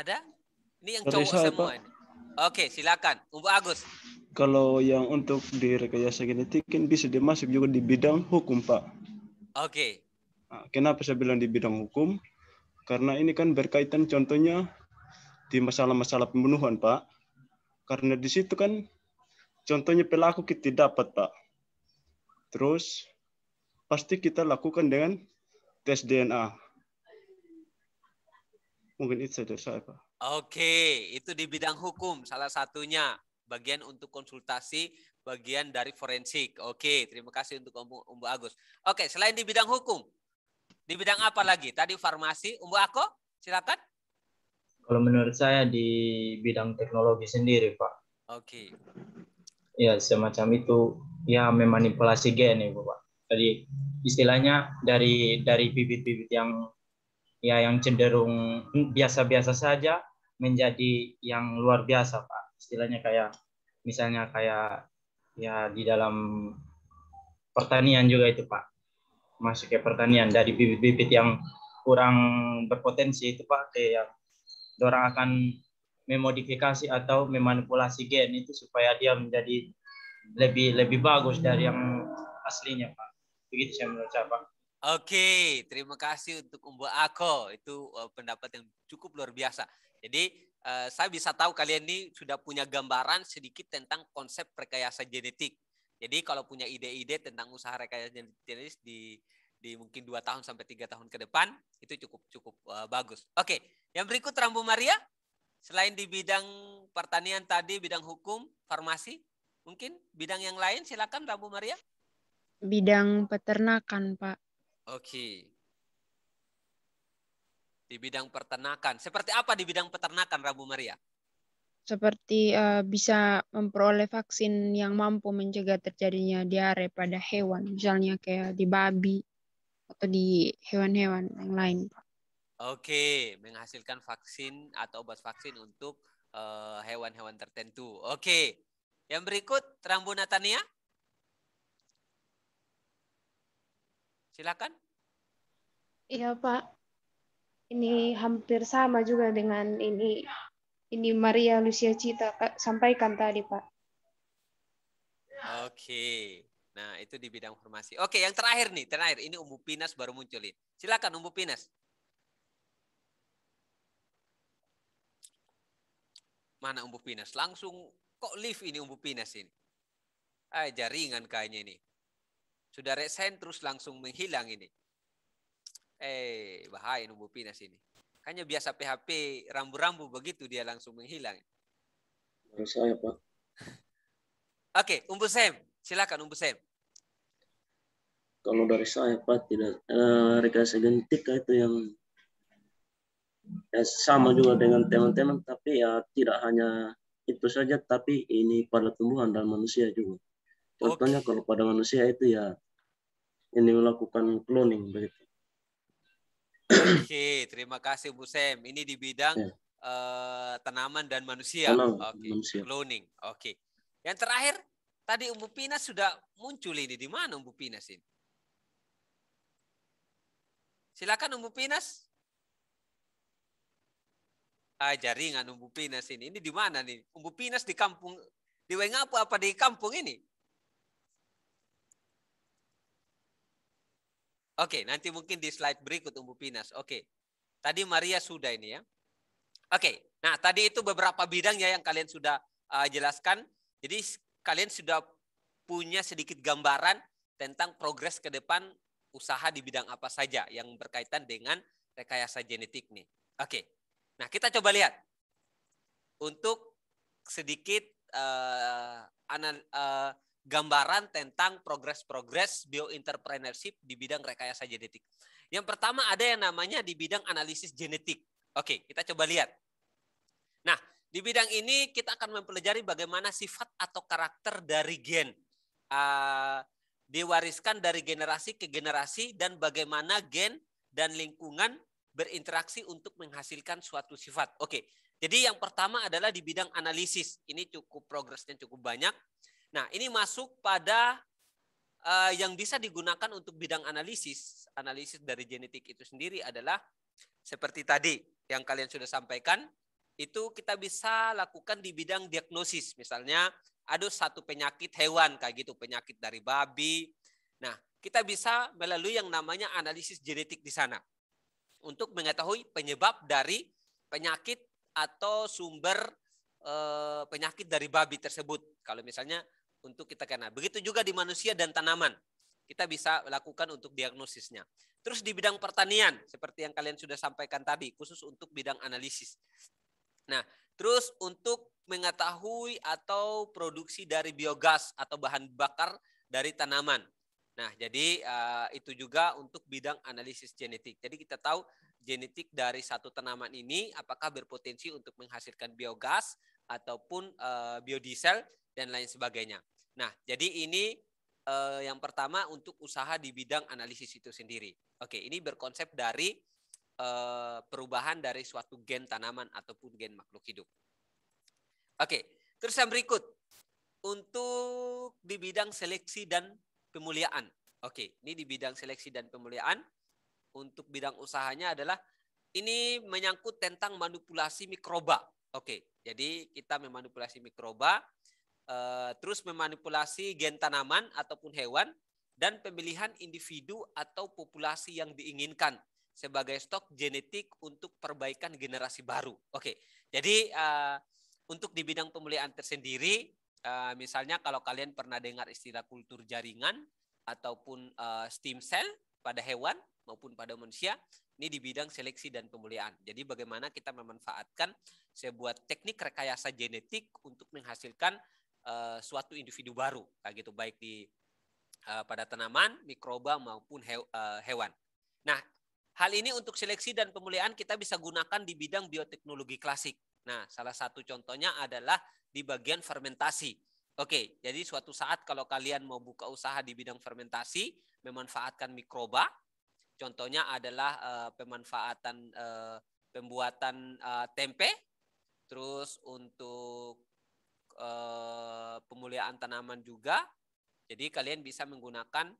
Ada? Ini yang cowok semua. Oke, silakan. Ubu Agus. Kalau yang untuk di rekayasa genetik kan bisa dimasuk juga di bidang hukum, Pak. Oke. Okay. Ah, kenapa saya bilang di bidang hukum? Karena ini kan berkaitan contohnya di masalah-masalah pembunuhan, Pak. Karena di situ kan contohnya pelaku kita dapat, Pak. Terus pasti kita lakukan dengan tes DNA. Mungkin itu saja saya, Pak. Oke, itu di bidang hukum salah satunya. Bagian untuk konsultasi, bagian dari forensik. Oke, terima kasih untuk Umbu, Umbu Agus. Oke, selain di bidang hukum, di bidang apa lagi? Tadi farmasi, Umbu Ako, silakan. Kalau menurut saya di bidang teknologi sendiri, Pak. Oke. Ya, semacam itu ya memanipulasi gen ya, Pak. Jadi istilahnya dari dari bibit-bibit yang ya yang cenderung biasa-biasa saja menjadi yang luar biasa pak istilahnya kayak misalnya kayak ya di dalam pertanian juga itu pak masuk ke pertanian dari bibit-bibit yang kurang berpotensi itu pak kayak yang orang akan memodifikasi atau memanipulasi gen itu supaya dia menjadi lebih lebih bagus dari yang aslinya pak begitu saya menurut saya pak Oke, terima kasih untuk Umbu Ako. Itu eh, pendapat yang cukup luar biasa. Jadi eh, saya bisa tahu kalian ini sudah punya gambaran sedikit tentang konsep rekayasa genetik. Jadi kalau punya ide-ide tentang usaha rekayasa genetik di di mungkin dua tahun sampai tiga tahun ke depan itu cukup cukup eh, bagus. Oke, yang berikut Rambu Maria. Selain di bidang pertanian tadi, bidang hukum, farmasi, mungkin bidang yang lain silakan Rambu Maria. Bidang peternakan, Pak. Oke. Di bidang peternakan. Seperti apa di bidang peternakan, Rabu Maria? Seperti uh, bisa memperoleh vaksin yang mampu mencegah terjadinya diare pada hewan, misalnya kayak di babi atau di hewan-hewan yang lain, Oke, menghasilkan vaksin atau obat vaksin untuk eh, hewan-hewan uh, tertentu. Oke, yang berikut Rambu Natania. Silakan. Iya Pak. Ini hampir sama juga dengan ini ini Maria Lucia Cita sampaikan tadi Pak. Oke. Nah itu di bidang formasi. Oke yang terakhir nih terakhir ini Umbu Pinas baru munculin. Silakan Umbu Pinas. Mana Umbu Pinas? Langsung kok live ini Umbu Pinas ini? Ah jaringan kayaknya ini. Sudah resign terus langsung menghilang ini. Eh, bahaya Nubu Pinas ini. Hanya biasa PHP rambu-rambu begitu dia langsung menghilang. Baru saya, Pak. Oke, okay, Umbu Sem. Silakan Umbu Sem. Kalau dari saya, Pak, tidak uh, eh, rekayasa segentik itu yang ya, sama juga dengan teman-teman, tapi ya tidak hanya itu saja, tapi ini pada tumbuhan dan manusia juga. Contohnya okay. kalau pada manusia itu ya ini melakukan cloning begitu. Oke, okay, terima kasih Bu Sem. Ini di bidang ya. uh, tanaman dan manusia. Oke, okay. cloning. Oke. Okay. Yang terakhir tadi Umbu Pinas sudah muncul ini di mana Umbu Pinas ini? Silakan Umbu Pinas. Ah, jaringan Umbu Pinas ini. Ini di mana nih? Umbu Pinas di kampung di Wengapu apa di kampung ini? Oke, okay, nanti mungkin di slide berikut Umbu Pinas. Oke. Okay. Tadi Maria sudah ini ya. Oke. Okay. Nah, tadi itu beberapa bidang ya yang kalian sudah uh, jelaskan. Jadi kalian sudah punya sedikit gambaran tentang progres ke depan usaha di bidang apa saja yang berkaitan dengan rekayasa genetik nih. Oke. Nah, kita coba lihat untuk sedikit uh, anal, uh, gambaran tentang progres-progres bioentrepreneurship di bidang rekayasa genetik. Yang pertama ada yang namanya di bidang analisis genetik. Oke, kita coba lihat. Nah, di bidang ini kita akan mempelajari bagaimana sifat atau karakter dari gen uh, diwariskan dari generasi ke generasi dan bagaimana gen dan lingkungan berinteraksi untuk menghasilkan suatu sifat. Oke, jadi yang pertama adalah di bidang analisis. Ini cukup progresnya cukup banyak. Nah, ini masuk pada uh, yang bisa digunakan untuk bidang analisis. Analisis dari genetik itu sendiri adalah seperti tadi yang kalian sudah sampaikan, itu kita bisa lakukan di bidang diagnosis. Misalnya, ada satu penyakit hewan kayak gitu, penyakit dari babi. Nah, kita bisa melalui yang namanya analisis genetik di sana untuk mengetahui penyebab dari penyakit atau sumber eh, penyakit dari babi tersebut. Kalau misalnya untuk kita kena. Begitu juga di manusia dan tanaman. Kita bisa lakukan untuk diagnosisnya. Terus di bidang pertanian, seperti yang kalian sudah sampaikan tadi, khusus untuk bidang analisis. Nah, terus untuk mengetahui atau produksi dari biogas atau bahan bakar dari tanaman. Nah, jadi eh, itu juga untuk bidang analisis genetik. Jadi kita tahu genetik dari satu tanaman ini apakah berpotensi untuk menghasilkan biogas ataupun uh, biodiesel dan lain sebagainya. Nah, jadi ini uh, yang pertama untuk usaha di bidang analisis itu sendiri. Oke, ini berkonsep dari uh, perubahan dari suatu gen tanaman ataupun gen makhluk hidup. Oke, terus yang berikut untuk di bidang seleksi dan pemuliaan. Oke, ini di bidang seleksi dan pemuliaan untuk bidang usahanya adalah ini menyangkut tentang manipulasi mikroba. Oke, jadi kita memanipulasi mikroba, eh, terus memanipulasi gen tanaman ataupun hewan, dan pemilihan individu atau populasi yang diinginkan sebagai stok genetik untuk perbaikan generasi baru. Oke, jadi eh, untuk di bidang pemulihan tersendiri, eh, misalnya kalau kalian pernah dengar istilah kultur jaringan ataupun stem cell pada hewan maupun pada manusia, ini di bidang seleksi dan pemuliaan. Jadi bagaimana kita memanfaatkan sebuah teknik rekayasa genetik untuk menghasilkan uh, suatu individu baru, kayak gitu, baik di uh, pada tanaman, mikroba maupun he, uh, eh, hewan. Nah, hal ini untuk seleksi dan pemuliaan kita bisa gunakan di bidang bioteknologi klasik. Nah, salah satu contohnya adalah di bagian fermentasi. Oke, jadi suatu saat kalau kalian mau buka usaha di bidang fermentasi, memanfaatkan mikroba Contohnya adalah uh, pemanfaatan uh, pembuatan uh, tempe, terus untuk uh, pemuliaan tanaman juga. Jadi kalian bisa menggunakan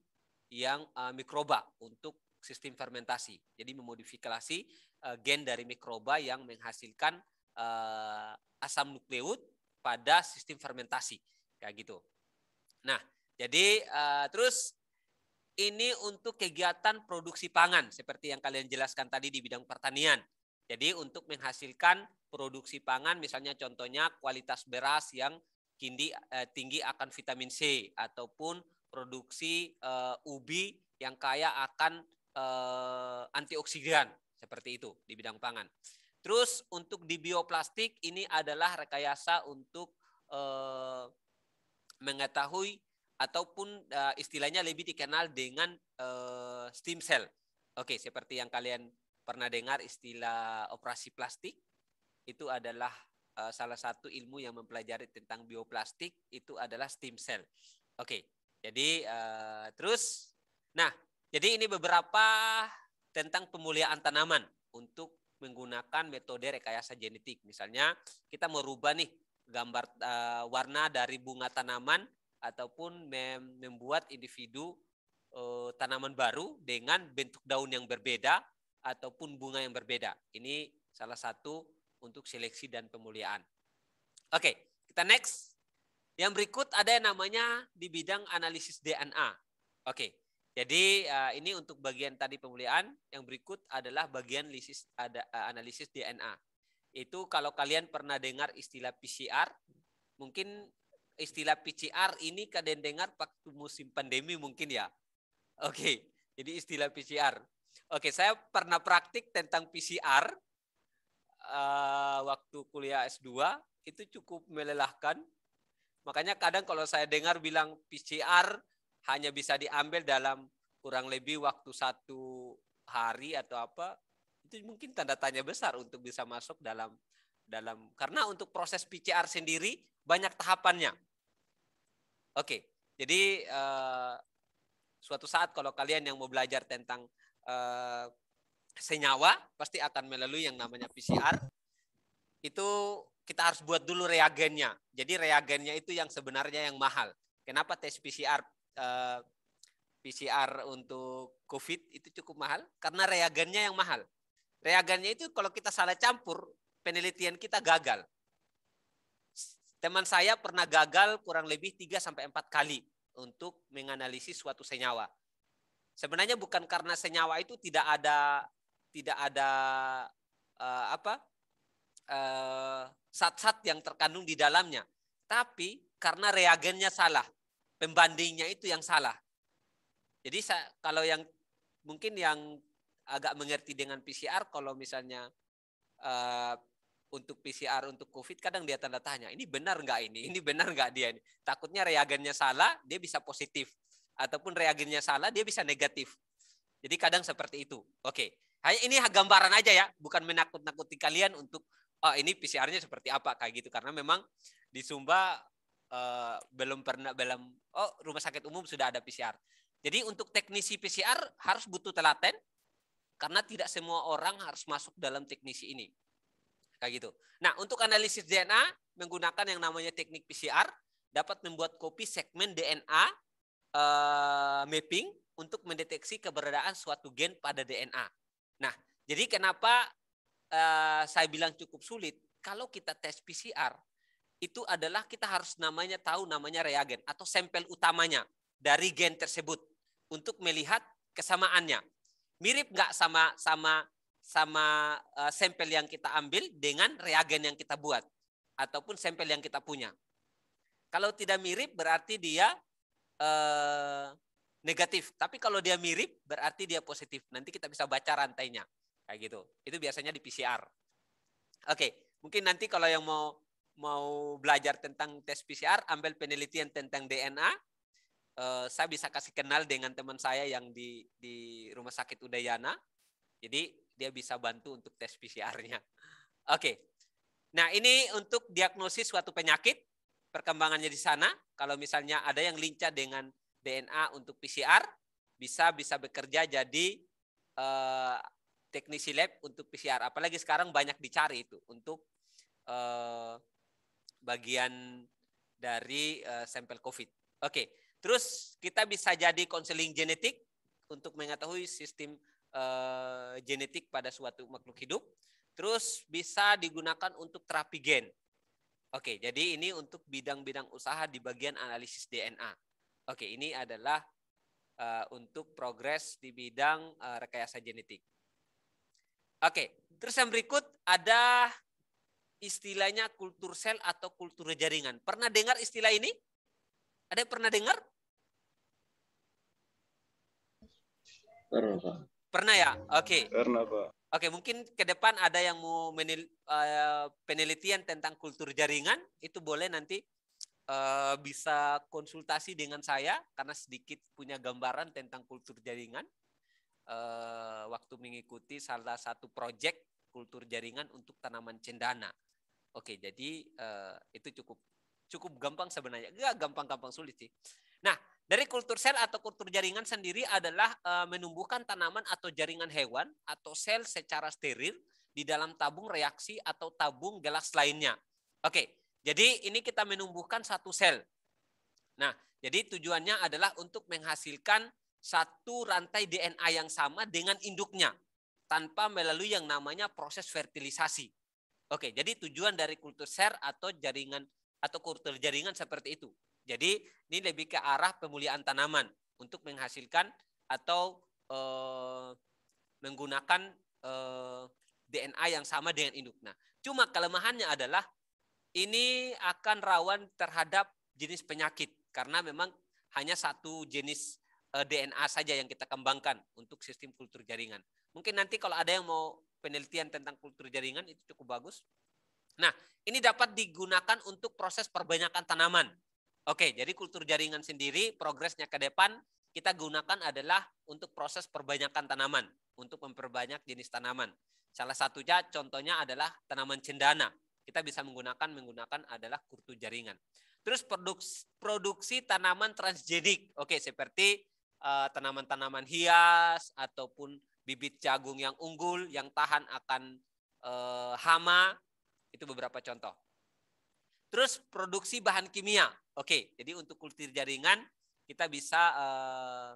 yang uh, mikroba untuk sistem fermentasi. Jadi memodifikasi uh, gen dari mikroba yang menghasilkan uh, asam nukleut pada sistem fermentasi kayak gitu. Nah, jadi uh, terus ini untuk kegiatan produksi pangan seperti yang kalian jelaskan tadi di bidang pertanian. Jadi untuk menghasilkan produksi pangan misalnya contohnya kualitas beras yang tinggi, eh, tinggi akan vitamin C ataupun produksi eh, ubi yang kaya akan eh, antioksidan seperti itu di bidang pangan. Terus untuk di bioplastik ini adalah rekayasa untuk eh, mengetahui ataupun uh, istilahnya lebih dikenal dengan uh, stem cell. Oke, okay, seperti yang kalian pernah dengar istilah operasi plastik itu adalah uh, salah satu ilmu yang mempelajari tentang bioplastik itu adalah stem cell. Oke, okay, jadi uh, terus, nah jadi ini beberapa tentang pemuliaan tanaman untuk menggunakan metode rekayasa genetik. Misalnya kita merubah nih gambar uh, warna dari bunga tanaman ataupun mem membuat individu e, tanaman baru dengan bentuk daun yang berbeda ataupun bunga yang berbeda. Ini salah satu untuk seleksi dan pemuliaan. Oke, kita next. Yang berikut ada yang namanya di bidang analisis DNA. Oke, jadi eh, ini untuk bagian tadi pemuliaan. Yang berikut adalah bagian lisis, ada, eh, analisis DNA. Itu kalau kalian pernah dengar istilah PCR, mungkin istilah PCR ini kalian dengar waktu musim pandemi mungkin ya. Oke, okay. jadi istilah PCR. Oke, okay, saya pernah praktik tentang PCR uh, eh, waktu kuliah S2 itu cukup melelahkan. Makanya kadang kalau saya dengar bilang PCR hanya bisa diambil dalam kurang lebih waktu satu hari atau apa, itu mungkin tanda tanya besar untuk bisa masuk dalam dalam karena untuk proses PCR sendiri banyak tahapannya Oke, jadi uh, suatu saat kalau kalian yang mau belajar tentang uh, senyawa pasti akan melalui yang namanya PCR. Itu kita harus buat dulu reagennya. Jadi reagennya itu yang sebenarnya yang mahal. Kenapa tes PCR uh, eh, PCR untuk COVID itu cukup mahal? Karena reagennya yang mahal. Reagennya itu kalau kita salah campur penelitian kita gagal. Teman saya pernah gagal kurang lebih 3 sampai 4 kali untuk menganalisis suatu senyawa. Sebenarnya bukan karena senyawa itu tidak ada tidak ada uh, apa? Eh, zat-zat uh, yang terkandung di dalamnya, tapi karena reagennya salah, pembandingnya itu yang salah. Jadi kalau yang mungkin yang agak mengerti dengan PCR, kalau misalnya uh, untuk PCR untuk COVID kadang dia tanda tanya ini benar nggak ini ini benar nggak dia ini takutnya reagennya salah dia bisa positif ataupun reagennya salah dia bisa negatif jadi kadang seperti itu oke hanya ini gambaran aja ya bukan menakut-nakuti kalian untuk oh, ini PCR-nya seperti apa kayak gitu karena memang di Sumba uh, belum pernah belum oh rumah sakit umum sudah ada PCR jadi untuk teknisi PCR harus butuh telaten karena tidak semua orang harus masuk dalam teknisi ini Kayak gitu. Nah, untuk analisis DNA menggunakan yang namanya teknik PCR dapat membuat kopi segmen DNA uh, eh, mapping untuk mendeteksi keberadaan suatu gen pada DNA. Nah, jadi kenapa uh, saya bilang cukup sulit? Kalau kita tes PCR itu adalah kita harus namanya tahu namanya reagen atau sampel utamanya dari gen tersebut untuk melihat kesamaannya. Mirip nggak sama sama sama uh, sampel yang kita ambil dengan reagen yang kita buat ataupun sampel yang kita punya. Kalau tidak mirip berarti dia uh, negatif. Tapi kalau dia mirip berarti dia positif. Nanti kita bisa baca rantainya kayak gitu. Itu biasanya di PCR. Oke, mungkin nanti kalau yang mau mau belajar tentang tes PCR, ambil penelitian tentang DNA. Uh, eh, saya bisa kasih kenal dengan teman saya yang di di rumah sakit Udayana. Jadi dia bisa bantu untuk tes PCR-nya. Oke. Okay. Nah, ini untuk diagnosis suatu penyakit, perkembangannya di sana. Kalau misalnya ada yang lincah dengan DNA untuk PCR, bisa bisa bekerja jadi eh, teknisi lab untuk PCR. Apalagi sekarang banyak dicari itu untuk eh, bagian dari eh, sampel COVID. Oke. Okay. Terus kita bisa jadi konseling genetik untuk mengetahui sistem Eh, genetik pada suatu makhluk hidup. Terus bisa digunakan untuk terapi gen. Oke, jadi ini untuk bidang-bidang usaha di bagian analisis DNA. Oke, ini adalah uh, untuk progres di bidang uh, rekayasa genetik. Oke, terus yang berikut ada istilahnya kultur sel atau kultur jaringan. Pernah dengar istilah ini? Ada yang pernah dengar? Pernah ya? Oke. Okay. Pernah, Pak. Oke, okay, mungkin ke depan ada yang mau menil, uh, penelitian tentang kultur jaringan, itu boleh nanti uh, bisa konsultasi dengan saya karena sedikit punya gambaran tentang kultur jaringan. Uh, waktu mengikuti salah satu proyek kultur jaringan untuk tanaman cendana. Oke, okay, jadi uh, itu cukup cukup gampang sebenarnya. Enggak gampang-gampang sulit sih. Nah, dari kultur sel atau kultur jaringan sendiri adalah eh, menumbuhkan tanaman atau jaringan hewan atau sel secara steril di dalam tabung reaksi atau tabung gelas lainnya. Oke, jadi ini kita menumbuhkan satu sel. Nah, jadi tujuannya adalah untuk menghasilkan satu rantai DNA yang sama dengan induknya tanpa melalui yang namanya proses fertilisasi. Oke, jadi tujuan dari kultur sel atau jaringan atau kultur jaringan seperti itu. Jadi ini lebih ke arah pemulihan tanaman untuk menghasilkan atau e, menggunakan e, eh, DNA yang sama dengan induk. Nah, cuma kelemahannya adalah ini akan rawan terhadap jenis penyakit karena memang hanya satu jenis e, eh, DNA saja yang kita kembangkan untuk sistem kultur jaringan. Mungkin nanti kalau ada yang mau penelitian tentang kultur jaringan itu cukup bagus. Nah, ini dapat digunakan untuk proses perbanyakan tanaman Oke, jadi kultur jaringan sendiri progresnya ke depan kita gunakan adalah untuk proses perbanyakan tanaman, untuk memperbanyak jenis tanaman. Salah satunya contohnya adalah tanaman cendana. Kita bisa menggunakan menggunakan adalah kultur jaringan. Terus produksi, produksi tanaman transgenik. Oke, seperti eh, tanaman-tanaman uh, hias ataupun bibit jagung yang unggul yang tahan akan uh, hama. Itu beberapa contoh. Terus produksi bahan kimia. Oke, jadi untuk kultur jaringan kita bisa uh,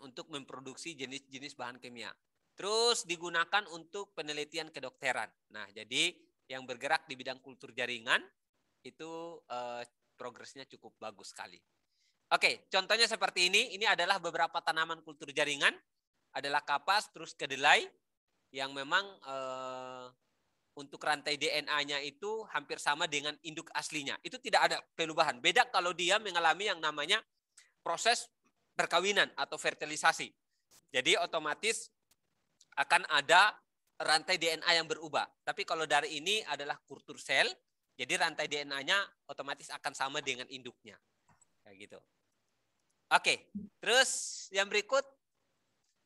untuk memproduksi jenis-jenis bahan kimia. Terus digunakan untuk penelitian kedokteran. Nah, jadi yang bergerak di bidang kultur jaringan itu uh, progresnya cukup bagus sekali. Oke, contohnya seperti ini. Ini adalah beberapa tanaman kultur jaringan. Adalah kapas, terus kedelai yang memang uh, untuk rantai DNA-nya itu hampir sama dengan induk aslinya. Itu tidak ada perubahan. Beda kalau dia mengalami yang namanya proses perkawinan atau fertilisasi. Jadi otomatis akan ada rantai DNA yang berubah. Tapi kalau dari ini adalah kultur sel, jadi rantai DNA-nya otomatis akan sama dengan induknya. Kayak gitu. Oke, terus yang berikut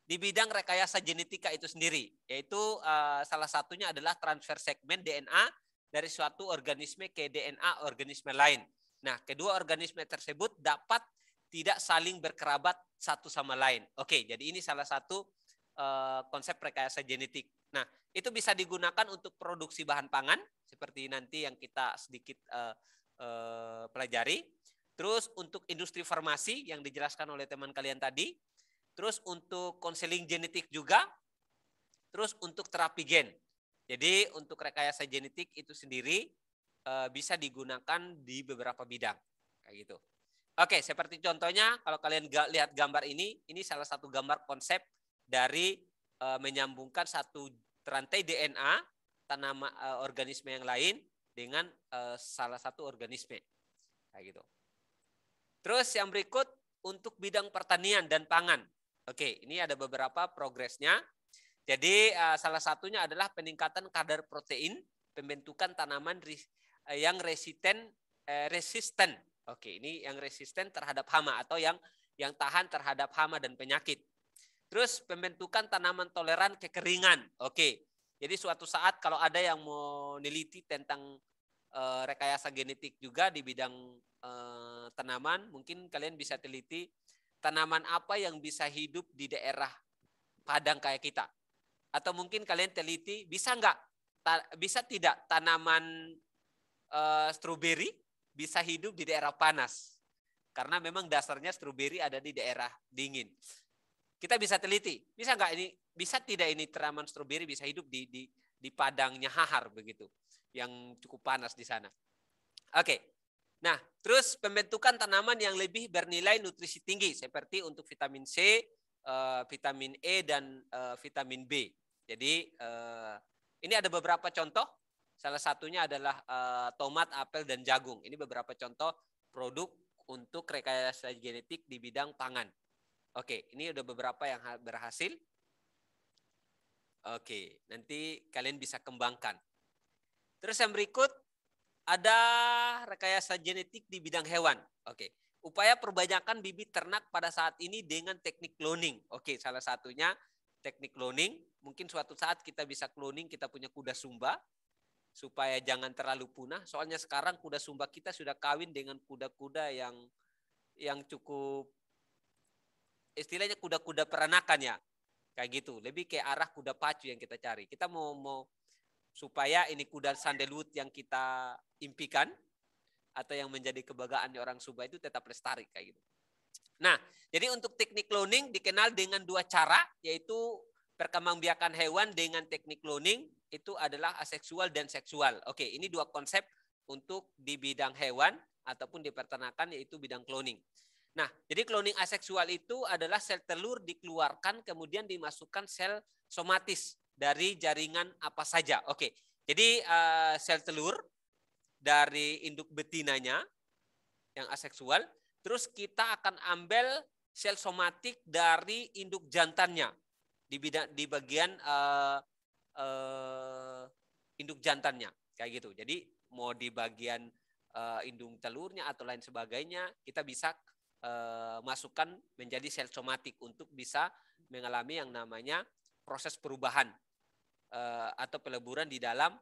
di bidang rekayasa genetika itu sendiri, yaitu uh, salah satunya adalah transfer segmen DNA dari suatu organisme ke DNA organisme lain. Nah, kedua organisme tersebut dapat tidak saling berkerabat satu sama lain. Oke, jadi ini salah satu uh, konsep rekayasa genetik. Nah, itu bisa digunakan untuk produksi bahan pangan seperti nanti yang kita sedikit uh, uh, pelajari. Terus untuk industri farmasi yang dijelaskan oleh teman kalian tadi, terus untuk konseling genetik juga, terus untuk terapi gen. Jadi untuk rekayasa genetik itu sendiri eh, bisa digunakan di beberapa bidang kayak gitu. Oke, seperti contohnya kalau kalian gak lihat gambar ini, ini salah satu gambar konsep dari eh, menyambungkan satu rantai DNA tanaman eh, organisme yang lain dengan salah satu organisme kayak gitu. Terus yang berikut untuk bidang pertanian dan pangan. Oke, ini ada beberapa progresnya. Jadi eh, salah satunya adalah peningkatan kadar protein, pembentukan tanaman eh, yang resisten eh, resisten. Oke, ini yang resisten terhadap hama atau yang yang tahan terhadap hama dan penyakit. Terus pembentukan tanaman toleran kekeringan. Oke. Jadi suatu saat kalau ada yang meneliti tentang rekayasa genetik juga di bidang tanaman, mungkin kalian bisa teliti tanaman apa yang bisa hidup di daerah padang kayak kita. Atau mungkin kalian teliti, bisa nggak? Ta- bisa tidak tanaman e, stroberi bisa hidup di daerah panas? Karena memang dasarnya stroberi ada di daerah dingin. Kita bisa teliti, bisa nggak ini? Bisa tidak ini tanaman stroberi bisa hidup di, di di padangnya hahar begitu, yang cukup panas di sana. Oke, Nah, terus pembentukan tanaman yang lebih bernilai nutrisi tinggi seperti untuk vitamin C, eh, vitamin E dan eh, vitamin B. Jadi eh, ini ada beberapa contoh. Salah satunya adalah tomat, apel dan jagung. Ini beberapa contoh produk untuk rekayasa genetik di bidang pangan. Oke, ini udah beberapa yang berhasil. Oke, nanti kalian bisa kembangkan. Terus yang berikut ada rekayasa genetik di bidang hewan. Oke. Okay. Upaya perbanyakan bibit ternak pada saat ini dengan teknik cloning. Oke, okay, salah satunya teknik cloning. Mungkin suatu saat kita bisa cloning, kita punya kuda Sumba supaya jangan terlalu punah. Soalnya sekarang kuda Sumba kita sudah kawin dengan kuda-kuda yang yang cukup istilahnya kuda-kuda peranakan ya. Kayak gitu, lebih ke arah kuda pacu yang kita cari. Kita mau mau supaya ini kuda sandelwood yang kita impikan atau yang menjadi kebanggaan orang Sumba itu tetap lestari kayak gitu. Nah, jadi untuk teknik cloning dikenal dengan dua cara, yaitu perkembangbiakan hewan dengan teknik cloning itu adalah aseksual dan seksual. Oke, ini dua konsep untuk di bidang hewan ataupun di peternakan yaitu bidang cloning. Nah, jadi cloning aseksual itu adalah sel telur dikeluarkan kemudian dimasukkan sel somatis dari jaringan apa saja. Oke, jadi uh, sel telur dari induk betinanya yang aseksual, terus kita akan ambil sel somatik dari induk jantannya di bidang di bagian uh, uh, induk jantannya kayak gitu. Jadi mau di bagian uh, indung telurnya atau lain sebagainya kita bisa uh, masukkan menjadi sel somatik untuk bisa mengalami yang namanya proses perubahan uh, atau peleburan di dalam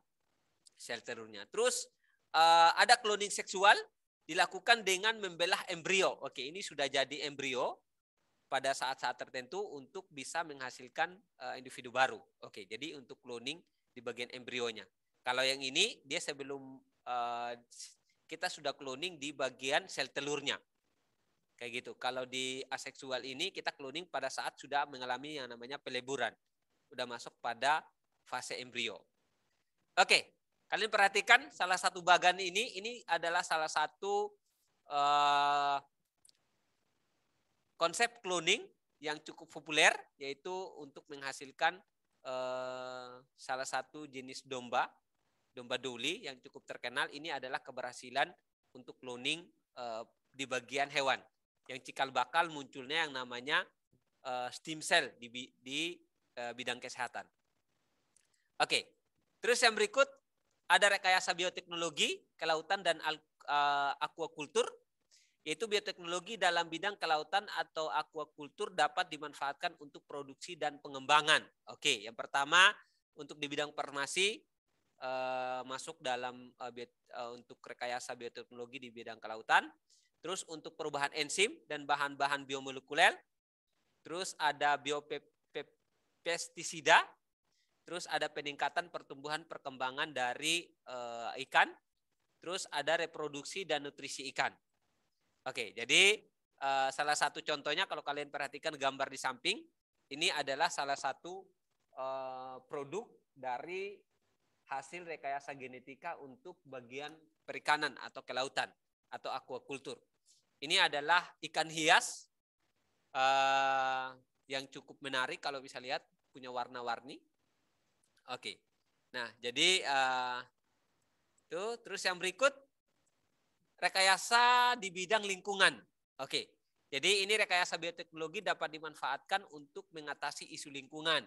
sel telurnya. Terus uh, ada cloning seksual dilakukan dengan membelah embrio. Oke, ini sudah jadi embrio pada saat-saat tertentu untuk bisa menghasilkan uh, individu baru. Oke, jadi untuk cloning di bagian embrionya. Kalau yang ini dia sebelum uh, kita sudah cloning di bagian sel telurnya. Kayak gitu. Kalau di aseksual ini kita cloning pada saat sudah mengalami yang namanya peleburan. Sudah masuk pada fase embrio. Oke, kalian perhatikan salah satu bagan ini, ini adalah salah satu uh, konsep cloning yang cukup populer, yaitu untuk menghasilkan uh, salah satu jenis domba, domba doli yang cukup terkenal. Ini adalah keberhasilan untuk cloning uh, di bagian hewan. Yang cikal bakal munculnya yang namanya uh, stem cell di, di uh, bidang kesehatan. Oke. Terus yang berikut ada rekayasa bioteknologi, kelautan dan aquaculture eh, yaitu bioteknologi dalam bidang kelautan atau aquaculture dapat dimanfaatkan untuk produksi dan pengembangan. Oke, yang pertama untuk di bidang farmasi eh, masuk dalam eh, untuk rekayasa bioteknologi di bidang kelautan. Terus untuk perubahan enzim dan bahan-bahan biomolekuler. Terus ada biopestisida terus ada peningkatan pertumbuhan perkembangan dari e, ikan, terus ada reproduksi dan nutrisi ikan. Oke, jadi e, salah satu contohnya kalau kalian perhatikan gambar di samping, ini adalah salah satu e, produk dari hasil rekayasa genetika untuk bagian perikanan atau kelautan atau aquaculture. Ini adalah ikan hias uh, yang cukup menarik kalau bisa lihat punya warna-warni Oke. Nah, jadi uh, eh, tuh terus yang berikut rekayasa di bidang lingkungan. Oke. Jadi ini rekayasa bioteknologi dapat dimanfaatkan untuk mengatasi isu lingkungan.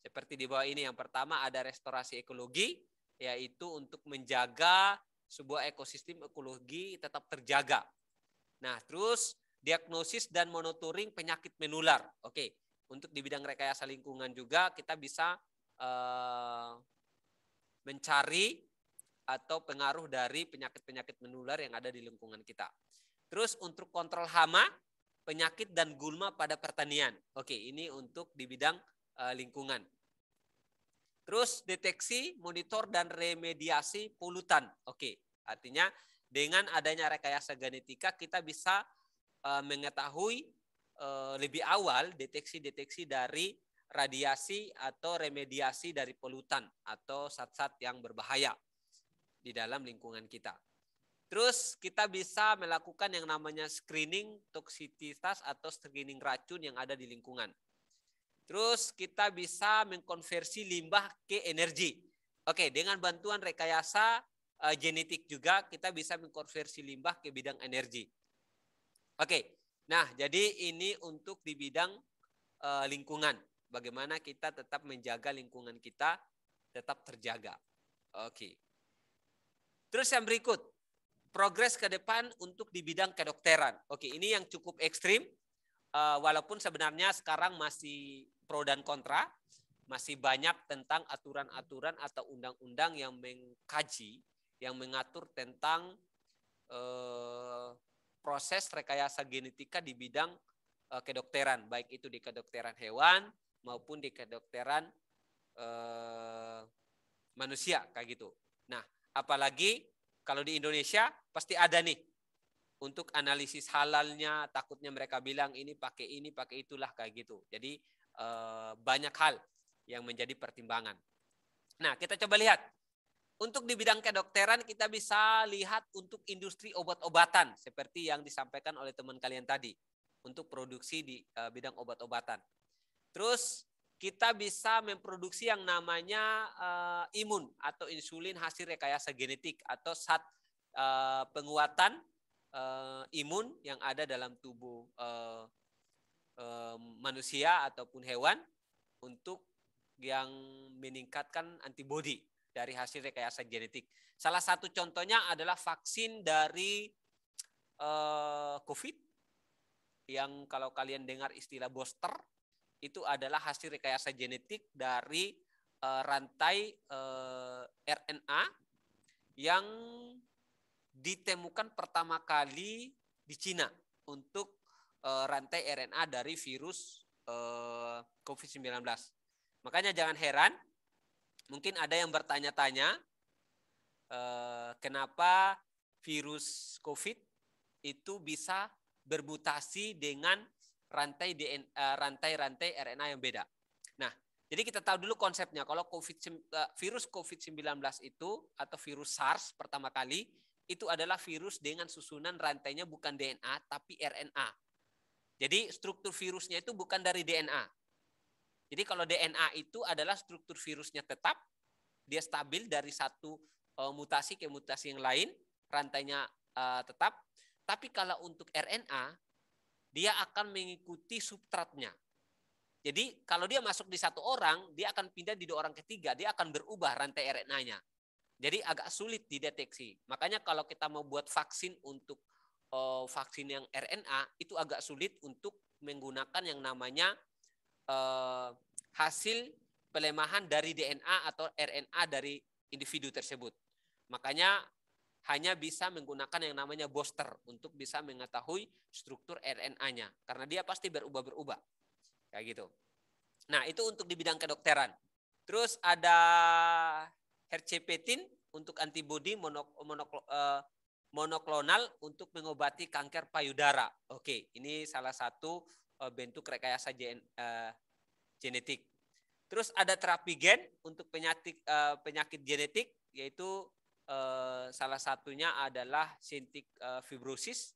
Seperti di bawah ini yang pertama ada restorasi ekologi yaitu untuk menjaga sebuah ekosistem ekologi tetap terjaga. Nah, terus diagnosis dan monitoring penyakit menular. Oke. Untuk di bidang rekayasa lingkungan juga kita bisa Eh, mencari atau pengaruh dari penyakit-penyakit menular yang ada di lingkungan kita. Terus untuk kontrol hama, penyakit dan gulma pada pertanian. Oke, ini untuk di bidang eh, lingkungan. Terus deteksi, monitor dan remediasi polutan. Oke, artinya dengan adanya rekayasa genetika kita bisa eh, mengetahui lebih awal deteksi-deteksi dari radiasi atau remediasi dari polutan atau zat-zat yang berbahaya di dalam lingkungan kita. Terus kita bisa melakukan yang namanya screening toksisitas atau screening racun yang ada di lingkungan. Terus kita bisa mengkonversi limbah ke energi. Oke, dengan bantuan rekayasa e, genetik juga kita bisa mengkonversi limbah ke bidang energi. Oke, nah jadi ini untuk di bidang e, lingkungan bagaimana kita tetap menjaga lingkungan kita tetap terjaga. Oke. Terus yang berikut, progres ke depan untuk di bidang kedokteran. Oke, ini yang cukup ekstrim, eh, walaupun sebenarnya sekarang masih pro dan kontra, masih banyak tentang aturan-aturan atau undang-undang yang mengkaji, yang mengatur tentang eh, proses rekayasa genetika di bidang eh, kedokteran, baik itu di kedokteran hewan, maupun di kedokteran eh, manusia kayak gitu. Nah, apalagi kalau di Indonesia pasti ada nih untuk analisis halalnya takutnya mereka bilang ini pakai ini pakai itulah kayak gitu. Jadi eh, banyak hal yang menjadi pertimbangan. Nah, kita coba lihat. Untuk di bidang kedokteran kita bisa lihat untuk industri obat-obatan seperti yang disampaikan oleh teman kalian tadi untuk produksi di eh, bidang obat-obatan. Terus kita bisa memproduksi yang namanya uh, imun atau insulin hasil rekayasa genetik atau saat uh, eh, penguatan uh, imun yang ada dalam tubuh uh, uh, manusia ataupun hewan untuk yang meningkatkan antibodi dari hasil rekayasa genetik. Salah satu contohnya adalah vaksin dari uh, COVID yang kalau kalian dengar istilah booster itu adalah hasil rekayasa genetik dari uh, rantai uh, eh, RNA yang ditemukan pertama kali di Cina untuk uh, rantai RNA dari virus uh, COVID-19. Makanya jangan heran, mungkin ada yang bertanya-tanya uh, kenapa virus COVID itu bisa bermutasi dengan rantai DNA, rantai-rantai eh, RNA yang beda. Nah, jadi kita tahu dulu konsepnya. Kalau COVID, eh, virus COVID-19 itu atau virus SARS pertama kali itu adalah virus dengan susunan rantainya bukan DNA tapi RNA. Jadi struktur virusnya itu bukan dari DNA. Jadi kalau DNA itu adalah struktur virusnya tetap, dia stabil dari satu eh, mutasi ke mutasi yang lain, rantainya tetap. Tapi kalau untuk RNA dia akan mengikuti substratnya. Jadi kalau dia masuk di satu orang, dia akan pindah di dua orang ketiga, dia akan berubah rantai RNA-nya. Jadi agak sulit dideteksi. Makanya kalau kita mau buat vaksin untuk uh, vaksin yang RNA itu agak sulit untuk menggunakan yang namanya uh, hasil pelemahan dari DNA atau RNA dari individu tersebut. Makanya hanya bisa menggunakan yang namanya booster untuk bisa mengetahui struktur RNA-nya karena dia pasti berubah-berubah. Kayak gitu. Nah, itu untuk di bidang kedokteran. Terus ada hercepetin untuk antibodi eh, monoklonal untuk mengobati kanker payudara. Oke, ini salah satu eh, bentuk rekayasa gen, eh, genetik. Terus ada terapi gen untuk penyakit penyakit genetik yaitu Eh, salah satunya adalah sintik eh, fibrosis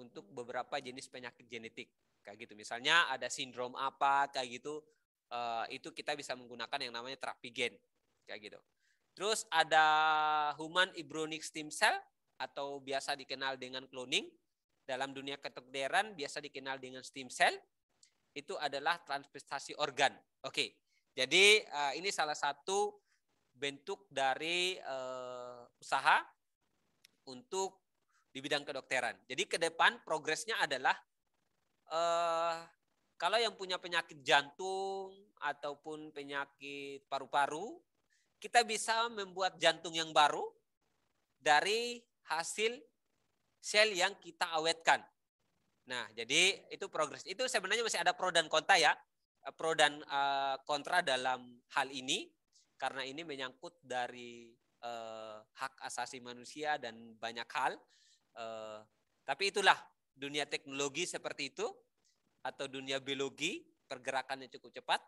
untuk beberapa jenis penyakit genetik kayak gitu. Misalnya ada sindrom apa kayak gitu, eh, itu kita bisa menggunakan yang namanya terapi gen kayak gitu. Terus ada human embryonic stem cell atau biasa dikenal dengan cloning. Dalam dunia ketekderan biasa dikenal dengan stem cell. Itu adalah transplantasi organ. Oke. Jadi ini salah satu bentuk dari eh, usaha untuk di bidang kedokteran. Jadi ke depan progresnya adalah eh, kalau yang punya penyakit jantung ataupun penyakit paru-paru, kita bisa membuat jantung yang baru dari hasil sel yang kita awetkan. Nah, jadi itu progres. Itu sebenarnya masih ada pro dan kontra ya. Pro dan eh, kontra dalam hal ini karena ini menyangkut dari uh, hak asasi manusia dan banyak hal. Uh, tapi itulah dunia teknologi seperti itu atau dunia biologi pergerakannya cukup cepat.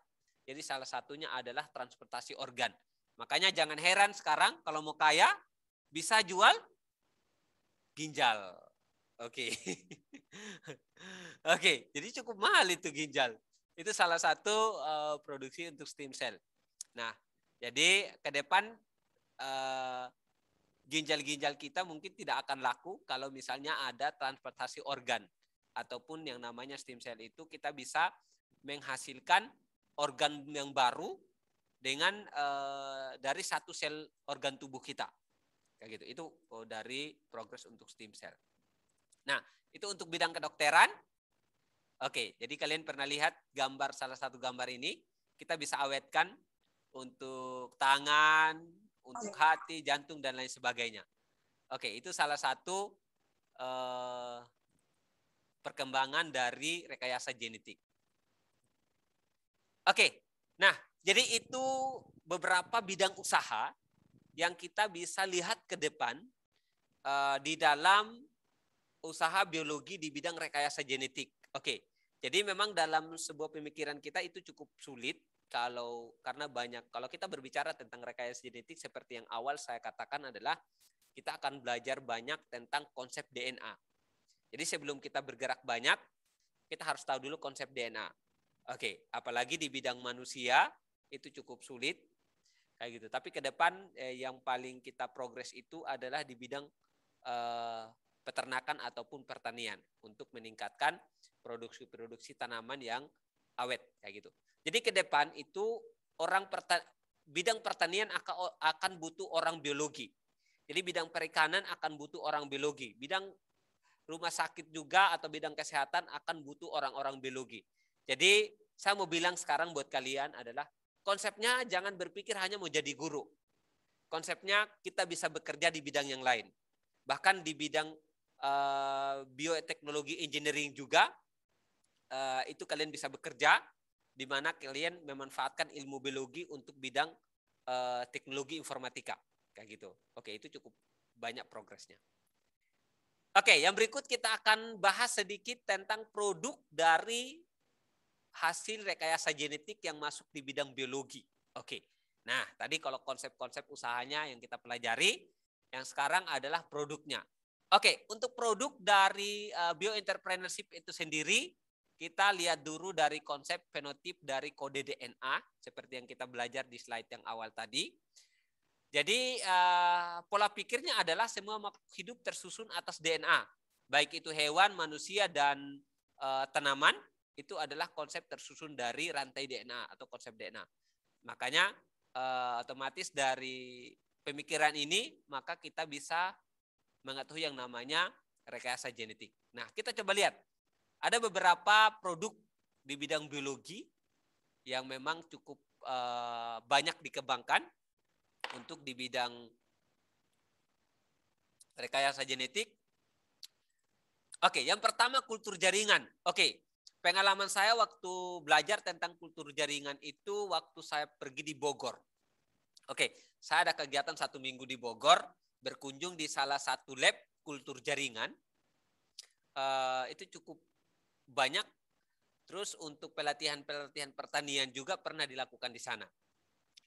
Jadi salah satunya adalah transportasi organ. Makanya jangan heran sekarang kalau mau kaya bisa jual ginjal. Oke. Okay. Oke, okay, jadi cukup mahal itu ginjal. Itu salah satu uh, produksi untuk stem cell. Nah, jadi ke depan Eh, ginjal-ginjal uh, kita mungkin tidak akan laku kalau misalnya ada transportasi organ ataupun yang namanya stem cell itu kita bisa menghasilkan organ yang baru dengan uh, dari satu sel organ tubuh kita kayak gitu itu oh, dari progres untuk stem cell nah itu untuk bidang kedokteran Oke, jadi kalian pernah lihat gambar salah satu gambar ini, kita bisa awetkan untuk tangan, untuk hati, jantung dan lain sebagainya. Oke, itu salah satu eh, perkembangan dari rekayasa genetik. Oke, nah jadi itu beberapa bidang usaha yang kita bisa lihat ke depan eh, di dalam usaha biologi di bidang rekayasa genetik. Oke, jadi memang dalam sebuah pemikiran kita itu cukup sulit kalau karena banyak kalau kita berbicara tentang rekayasa genetik seperti yang awal saya katakan adalah kita akan belajar banyak tentang konsep DNA. Jadi sebelum kita bergerak banyak, kita harus tahu dulu konsep DNA. Oke, apalagi di bidang manusia itu cukup sulit kayak gitu. Tapi ke depan eh, yang paling kita progres itu adalah di bidang eh, peternakan ataupun pertanian untuk meningkatkan produksi-produksi tanaman yang awet kayak gitu. Jadi ke depan itu orang pertan bidang pertanian akan butuh orang biologi. Jadi bidang perikanan akan butuh orang biologi. Bidang rumah sakit juga atau bidang kesehatan akan butuh orang-orang biologi. Jadi saya mau bilang sekarang buat kalian adalah konsepnya jangan berpikir hanya mau jadi guru. Konsepnya kita bisa bekerja di bidang yang lain. Bahkan di bidang uh, bioteknologi engineering juga Eh, itu kalian bisa bekerja di mana kalian memanfaatkan ilmu biologi untuk bidang uh, teknologi informatika kayak gitu. Oke, itu cukup banyak progresnya. Oke, yang berikut kita akan bahas sedikit tentang produk dari hasil rekayasa genetik yang masuk di bidang biologi. Oke. Nah, tadi kalau konsep-konsep usahanya yang kita pelajari, yang sekarang adalah produknya. Oke, untuk produk dari uh, bioentrepreneurship itu sendiri, kita lihat dulu dari konsep fenotip dari kode DNA seperti yang kita belajar di slide yang awal tadi. Jadi eh, pola pikirnya adalah semua makhluk hidup tersusun atas DNA, baik itu hewan, manusia dan eh, tanaman itu adalah konsep tersusun dari rantai DNA atau konsep DNA. Makanya eh, otomatis dari pemikiran ini maka kita bisa mengetahui yang namanya rekayasa genetik. Nah, kita coba lihat ada beberapa produk di bidang biologi yang memang cukup eh, banyak dikembangkan untuk di bidang rekayasa genetik. Oke, yang pertama kultur jaringan. Oke, pengalaman saya waktu belajar tentang kultur jaringan itu waktu saya pergi di Bogor. Oke, saya ada kegiatan satu minggu di Bogor, berkunjung di salah satu lab kultur jaringan. Uh, itu cukup banyak. Terus untuk pelatihan-pelatihan pertanian juga pernah dilakukan di sana.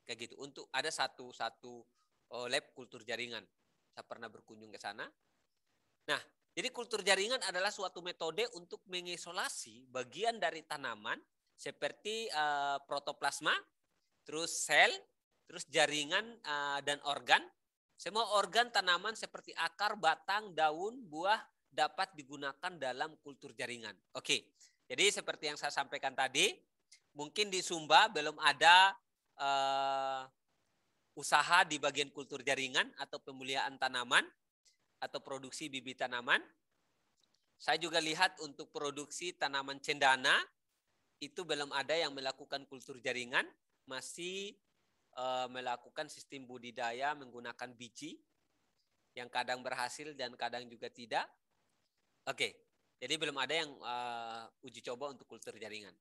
Kayak gitu. Untuk ada satu satu eh, lab kultur jaringan. Saya pernah berkunjung ke sana. Nah, jadi kultur jaringan adalah suatu metode untuk mengisolasi bagian dari tanaman seperti uh, protoplasma, terus sel, terus jaringan uh, dan organ. Semua organ tanaman seperti akar, batang, daun, buah, dapat digunakan dalam kultur jaringan. Oke, jadi seperti yang saya sampaikan tadi, mungkin di Sumba belum ada uh, usaha di bagian kultur jaringan atau pemuliaan tanaman atau produksi bibit tanaman. Saya juga lihat untuk produksi tanaman cendana itu belum ada yang melakukan kultur jaringan, masih eh, melakukan sistem budidaya menggunakan biji yang kadang berhasil dan kadang juga tidak okay. jadi belum ada yang uh, uji coba untuk kultur jaringan.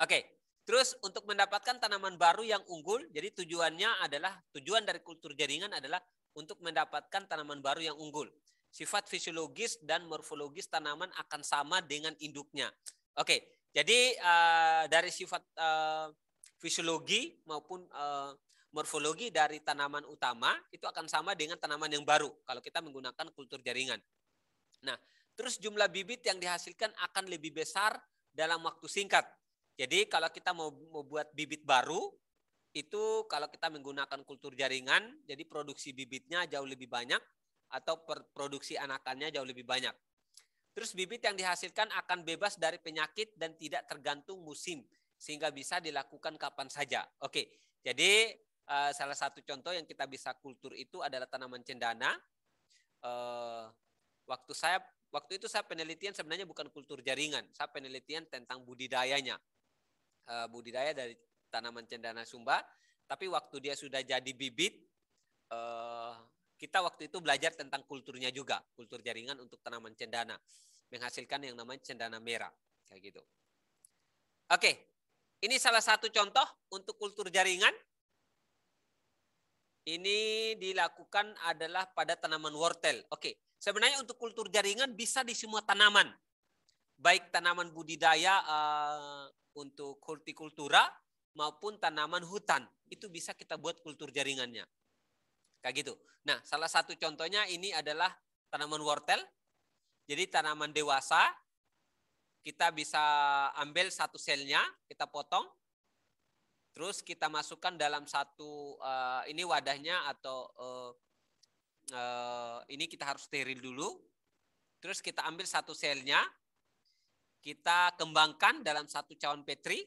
Oke, okay. terus untuk mendapatkan tanaman baru yang unggul, jadi tujuannya adalah tujuan dari kultur jaringan adalah untuk mendapatkan tanaman baru yang unggul. Sifat fisiologis dan morfologis tanaman akan sama dengan induknya. Oke, okay. jadi uh, dari sifat uh, fisiologi maupun uh, morfologi dari tanaman utama itu akan sama dengan tanaman yang baru kalau kita menggunakan kultur jaringan. Nah, terus jumlah bibit yang dihasilkan akan lebih besar dalam waktu singkat. Jadi kalau kita mau membuat bibit baru, itu kalau kita menggunakan kultur jaringan, jadi produksi bibitnya jauh lebih banyak atau produksi anakannya jauh lebih banyak. Terus bibit yang dihasilkan akan bebas dari penyakit dan tidak tergantung musim sehingga bisa dilakukan kapan saja. Oke, jadi eh, salah satu contoh yang kita bisa kultur itu adalah tanaman cendana. Eh, waktu saya waktu itu saya penelitian sebenarnya bukan kultur jaringan, saya penelitian tentang budidayanya. Eh, budidaya dari tanaman cendana Sumba, tapi waktu dia sudah jadi bibit eh, kita waktu itu belajar tentang kulturnya juga, kultur jaringan untuk tanaman cendana menghasilkan yang namanya cendana merah kayak gitu. Oke. Ini salah satu contoh untuk kultur jaringan. Ini dilakukan adalah pada tanaman wortel. Oke. Sebenarnya untuk kultur jaringan bisa di semua tanaman. Baik tanaman budidaya uh, untuk hortikultura maupun tanaman hutan. Itu bisa kita buat kultur jaringannya. Kayak gitu. Nah, salah satu contohnya ini adalah tanaman wortel. Jadi tanaman dewasa kita bisa ambil satu selnya, kita potong, terus kita masukkan dalam satu uh, ini wadahnya atau uh, Eh, ini kita harus steril dulu. Terus kita ambil satu selnya, kita kembangkan dalam satu cawan petri.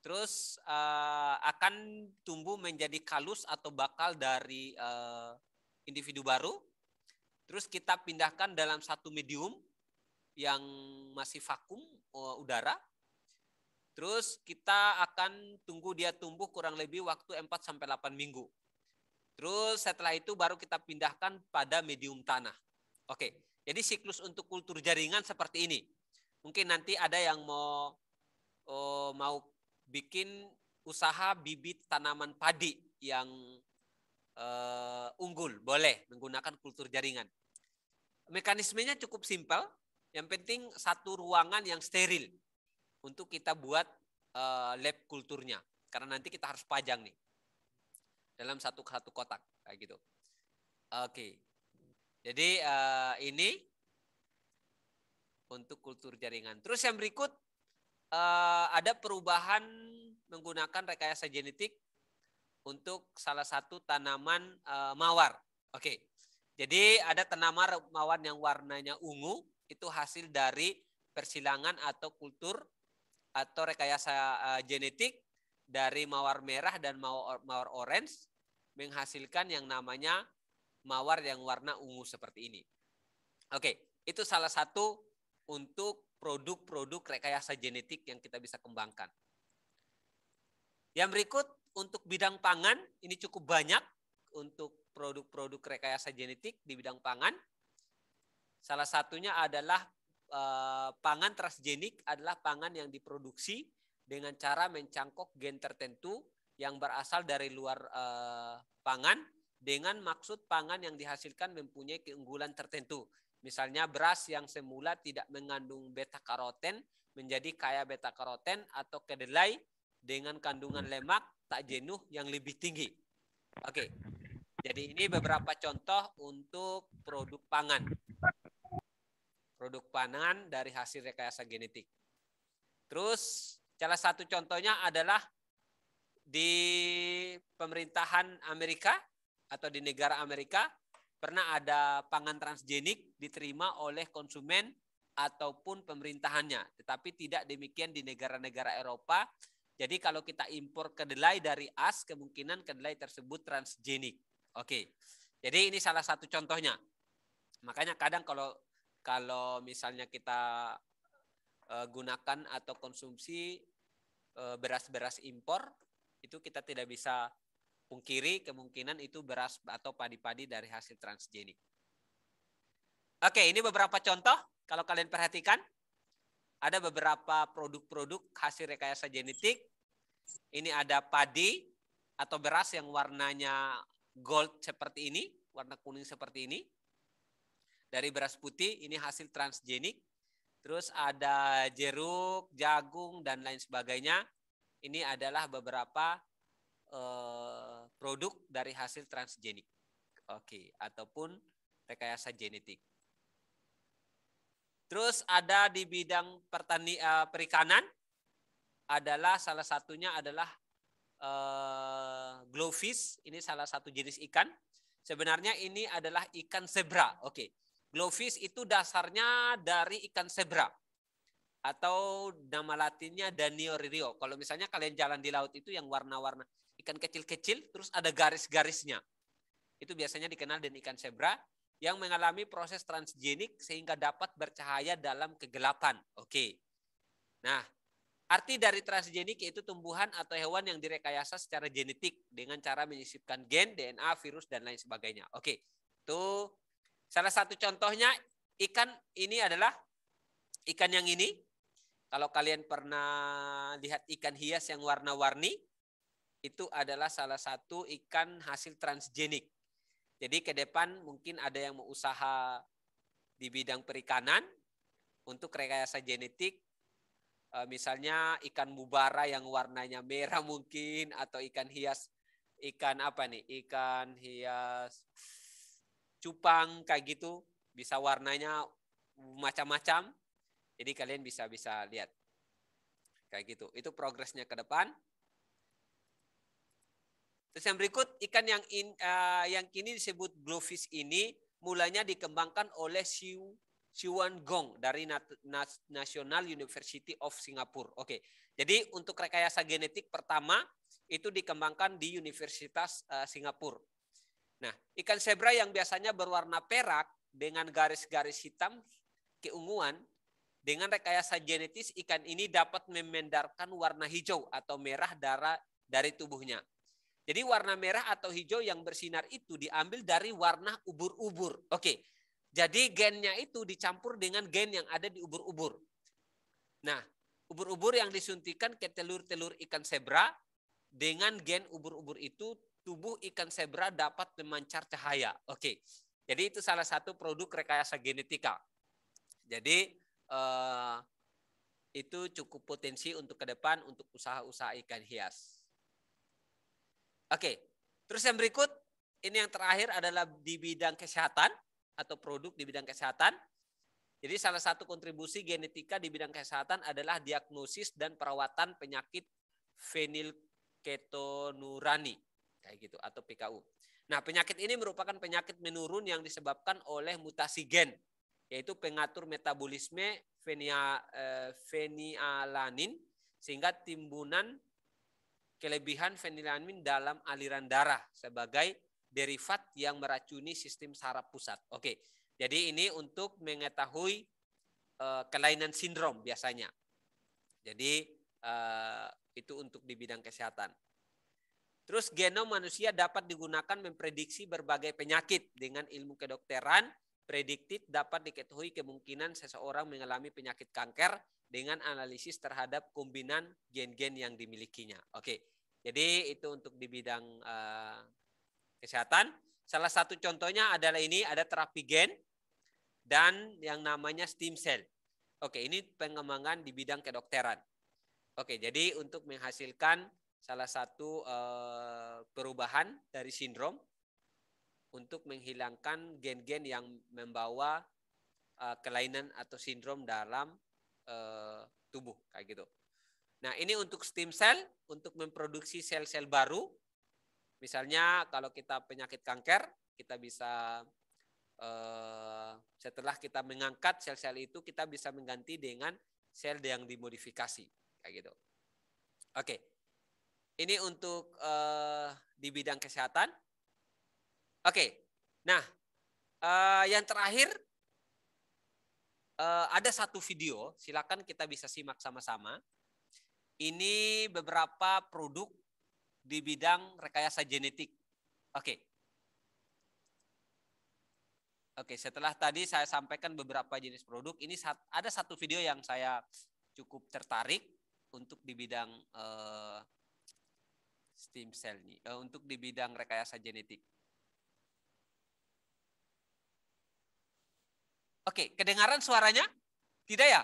Terus uh, akan tumbuh menjadi kalus atau bakal dari uh, individu baru. Terus kita pindahkan dalam satu medium yang masih vakum uh, udara. Terus kita akan tunggu dia tumbuh kurang lebih waktu 4 sampai 8 minggu. Terus setelah itu baru kita pindahkan pada medium tanah. Oke, jadi siklus untuk kultur jaringan seperti ini. Mungkin nanti ada yang mau oh, mau bikin usaha bibit tanaman padi yang eh, unggul, boleh menggunakan kultur jaringan. Mekanismenya cukup simpel, yang penting satu ruangan yang steril untuk kita buat eh, lab kulturnya. Karena nanti kita harus pajang nih dalam satu satu kotak kayak gitu. Oke. Jadi uh, ini untuk kultur jaringan. Terus yang berikut uh, ada perubahan menggunakan rekayasa genetik untuk salah satu tanaman uh, mawar. Oke. Jadi ada tanaman mawar yang warnanya ungu itu hasil dari persilangan atau kultur atau rekayasa uh, genetik dari mawar merah dan mawar, mawar orange menghasilkan yang namanya mawar yang warna ungu seperti ini. Oke, itu salah satu untuk produk-produk rekayasa genetik yang kita bisa kembangkan. Yang berikut untuk bidang pangan ini cukup banyak untuk produk-produk rekayasa genetik di bidang pangan. Salah satunya adalah eh, pangan transgenik adalah pangan yang diproduksi dengan cara mencangkok gen tertentu yang berasal dari luar eh, pangan dengan maksud pangan yang dihasilkan mempunyai keunggulan tertentu. Misalnya beras yang semula tidak mengandung beta karoten menjadi kaya beta karoten atau kedelai dengan kandungan lemak tak jenuh yang lebih tinggi. Oke. Jadi ini beberapa contoh untuk produk pangan. Produk pangan dari hasil rekayasa genetik. Terus salah satu contohnya adalah di pemerintahan Amerika atau di negara Amerika pernah ada pangan transgenik diterima oleh konsumen ataupun pemerintahannya, tetapi tidak demikian di negara-negara Eropa. Jadi kalau kita impor kedelai dari AS, kemungkinan kedelai tersebut transgenik. Oke. Jadi ini salah satu contohnya. Makanya kadang kalau kalau misalnya kita eh, gunakan atau konsumsi eh, beras-beras impor itu kita tidak bisa pungkiri kemungkinan itu beras atau padi-padi dari hasil transgenik. Oke, ini beberapa contoh. Kalau kalian perhatikan, ada beberapa produk-produk hasil rekayasa genetik. Ini ada padi atau beras yang warnanya gold seperti ini, warna kuning seperti ini. Dari beras putih, ini hasil transgenik. Terus ada jeruk, jagung, dan lain sebagainya ini adalah beberapa eh, produk dari hasil transgenik. Oke, ataupun rekayasa genetik. Terus ada di bidang pertani eh, perikanan adalah salah satunya adalah uh, glowfish. Ini salah satu jenis ikan. Sebenarnya ini adalah ikan zebra. Oke. Okay. Glowfish itu dasarnya dari ikan zebra atau nama latinnya Danio Daniorio. Kalau misalnya kalian jalan di laut itu yang warna-warna ikan kecil-kecil terus ada garis-garisnya. Itu biasanya dikenal dengan ikan zebra yang mengalami proses transgenik sehingga dapat bercahaya dalam kegelapan. Oke. Nah, arti dari transgenik yaitu tumbuhan atau hewan yang direkayasa secara genetik dengan cara menyisipkan gen, DNA, virus dan lain sebagainya. Oke. Itu salah satu contohnya ikan ini adalah ikan yang ini kalau kalian pernah lihat ikan hias yang warna-warni, itu adalah salah satu ikan hasil transgenik. Jadi ke depan mungkin ada yang mau usaha di bidang perikanan untuk rekayasa genetik e, misalnya ikan mubara yang warnanya merah mungkin atau ikan hias ikan apa nih ikan hias cupang kayak gitu bisa warnanya macam-macam jadi kalian bisa bisa lihat kayak gitu. Itu progresnya ke depan. Terus yang berikut ikan yang in, uh, yang kini disebut bluefish ini mulanya dikembangkan oleh Siu Siwan Gong dari National University of Singapore. Oke, jadi untuk rekayasa genetik pertama itu dikembangkan di Universitas uh, Singapura. Nah, ikan zebra yang biasanya berwarna perak dengan garis-garis hitam keunguan dengan rekayasa genetis, ikan ini dapat memendarkan warna hijau atau merah darah dari tubuhnya. Jadi warna merah atau hijau yang bersinar itu diambil dari warna ubur-ubur. Oke, jadi gennya itu dicampur dengan gen yang ada di ubur-ubur. Nah, ubur-ubur yang disuntikan ke telur-telur ikan zebra, dengan gen ubur-ubur itu tubuh ikan zebra dapat memancar cahaya. Oke, jadi itu salah satu produk rekayasa genetika. Jadi Eh, itu cukup potensi untuk ke depan untuk usaha-usaha ikan hias. Oke, terus yang berikut ini yang terakhir adalah di bidang kesehatan atau produk di bidang kesehatan. Jadi salah satu kontribusi genetika di bidang kesehatan adalah diagnosis dan perawatan penyakit fenilketonurani kayak gitu atau PKU. Nah, penyakit ini merupakan penyakit menurun yang disebabkan oleh mutasi gen yaitu pengatur metabolisme fenia, fenialanin eh, sehingga timbunan kelebihan fenilamin dalam aliran darah sebagai derivat yang meracuni sistem saraf pusat. Oke, jadi ini untuk mengetahui eh, kelainan sindrom biasanya. Jadi eh, itu untuk di bidang kesehatan. Terus genom manusia dapat digunakan memprediksi berbagai penyakit dengan ilmu kedokteran prediktif dapat diketahui kemungkinan seseorang mengalami penyakit kanker dengan analisis terhadap kombinan gen-gen yang dimilikinya. Oke, jadi itu untuk di bidang uh, kesehatan. Salah satu contohnya adalah ini ada terapi gen dan yang namanya stem cell. Oke, ini pengembangan di bidang kedokteran. Oke, jadi untuk menghasilkan salah satu uh, perubahan dari sindrom untuk menghilangkan gen-gen yang membawa uh, kelainan atau sindrom dalam uh, tubuh kayak gitu. Nah, ini untuk stem cell untuk memproduksi sel-sel baru. Misalnya kalau kita penyakit kanker, kita bisa uh, setelah kita mengangkat sel-sel itu kita bisa mengganti dengan sel yang dimodifikasi kayak gitu. Oke. Ini untuk uh, di bidang kesehatan Oke. Nah, uh, yang terakhir uh, ada satu video, silakan kita bisa simak sama-sama. Ini beberapa produk di bidang rekayasa genetik. Oke. Oke, setelah tadi saya sampaikan beberapa jenis produk, ini ada satu video yang saya cukup tertarik untuk di bidang uh, stem cell nih, uh, untuk di bidang rekayasa genetik. Oke, kedengaran suaranya? Tidak ya?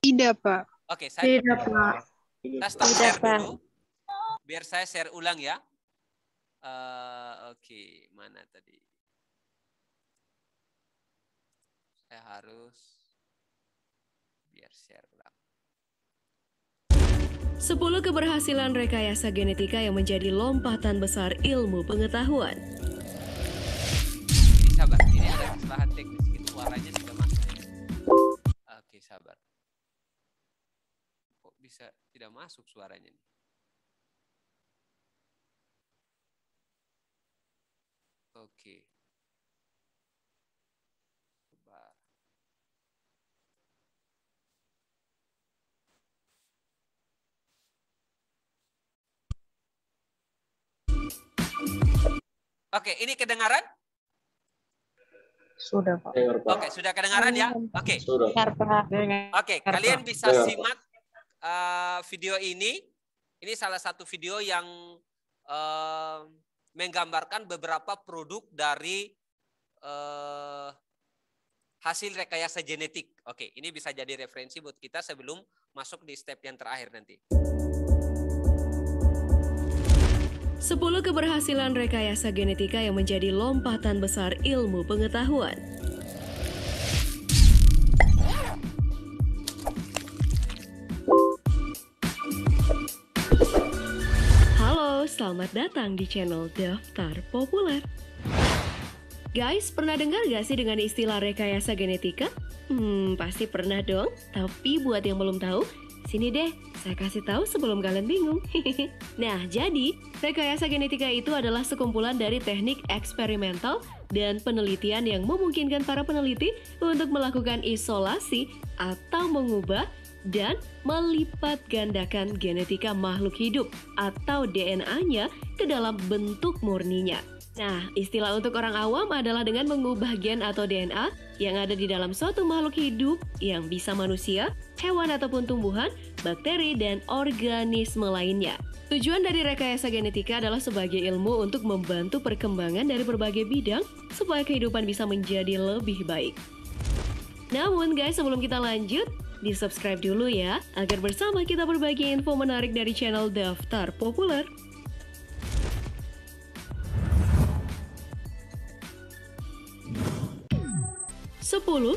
Tidak, Pak. Oke, saya Tidak, Pak. Saya stop Tidak, Pak. Biar saya share ulang ya. Uh, Oke, okay. mana tadi? Saya harus biar share ulang. Sepuluh keberhasilan rekayasa genetika yang menjadi lompatan besar ilmu pengetahuan kesalahan teknis itu suaranya tidak masuk. Oke, sabar. Kok bisa tidak masuk suaranya nih? Oke. Oke, ini kedengaran? Sudah, Pak. Dengar, Pak. Oke, sudah kedengaran ya? Oke. Okay. Oke, kalian bisa Dengar, simak uh, video ini. Ini salah satu video yang uh, menggambarkan beberapa produk dari uh, hasil rekayasa genetik. Oke, ini bisa jadi referensi buat kita sebelum masuk di step yang terakhir nanti. 10 keberhasilan rekayasa genetika yang menjadi lompatan besar ilmu pengetahuan. Halo, selamat datang di channel Daftar Populer. Guys, pernah dengar gak sih dengan istilah rekayasa genetika? Hmm, pasti pernah dong. Tapi buat yang belum tahu, sini deh saya kasih tahu sebelum kalian bingung. nah, jadi rekayasa genetika itu adalah sekumpulan dari teknik eksperimental dan penelitian yang memungkinkan para peneliti untuk melakukan isolasi atau mengubah dan melipat gandakan genetika makhluk hidup atau DNA-nya ke dalam bentuk murninya. Nah, istilah untuk orang awam adalah dengan mengubah gen atau DNA yang ada di dalam suatu makhluk hidup yang bisa manusia, hewan ataupun tumbuhan, bakteri, dan organisme lainnya. Tujuan dari rekayasa genetika adalah sebagai ilmu untuk membantu perkembangan dari berbagai bidang supaya kehidupan bisa menjadi lebih baik. Namun guys, sebelum kita lanjut, di subscribe dulu ya, agar bersama kita berbagi info menarik dari channel Daftar Populer. 10.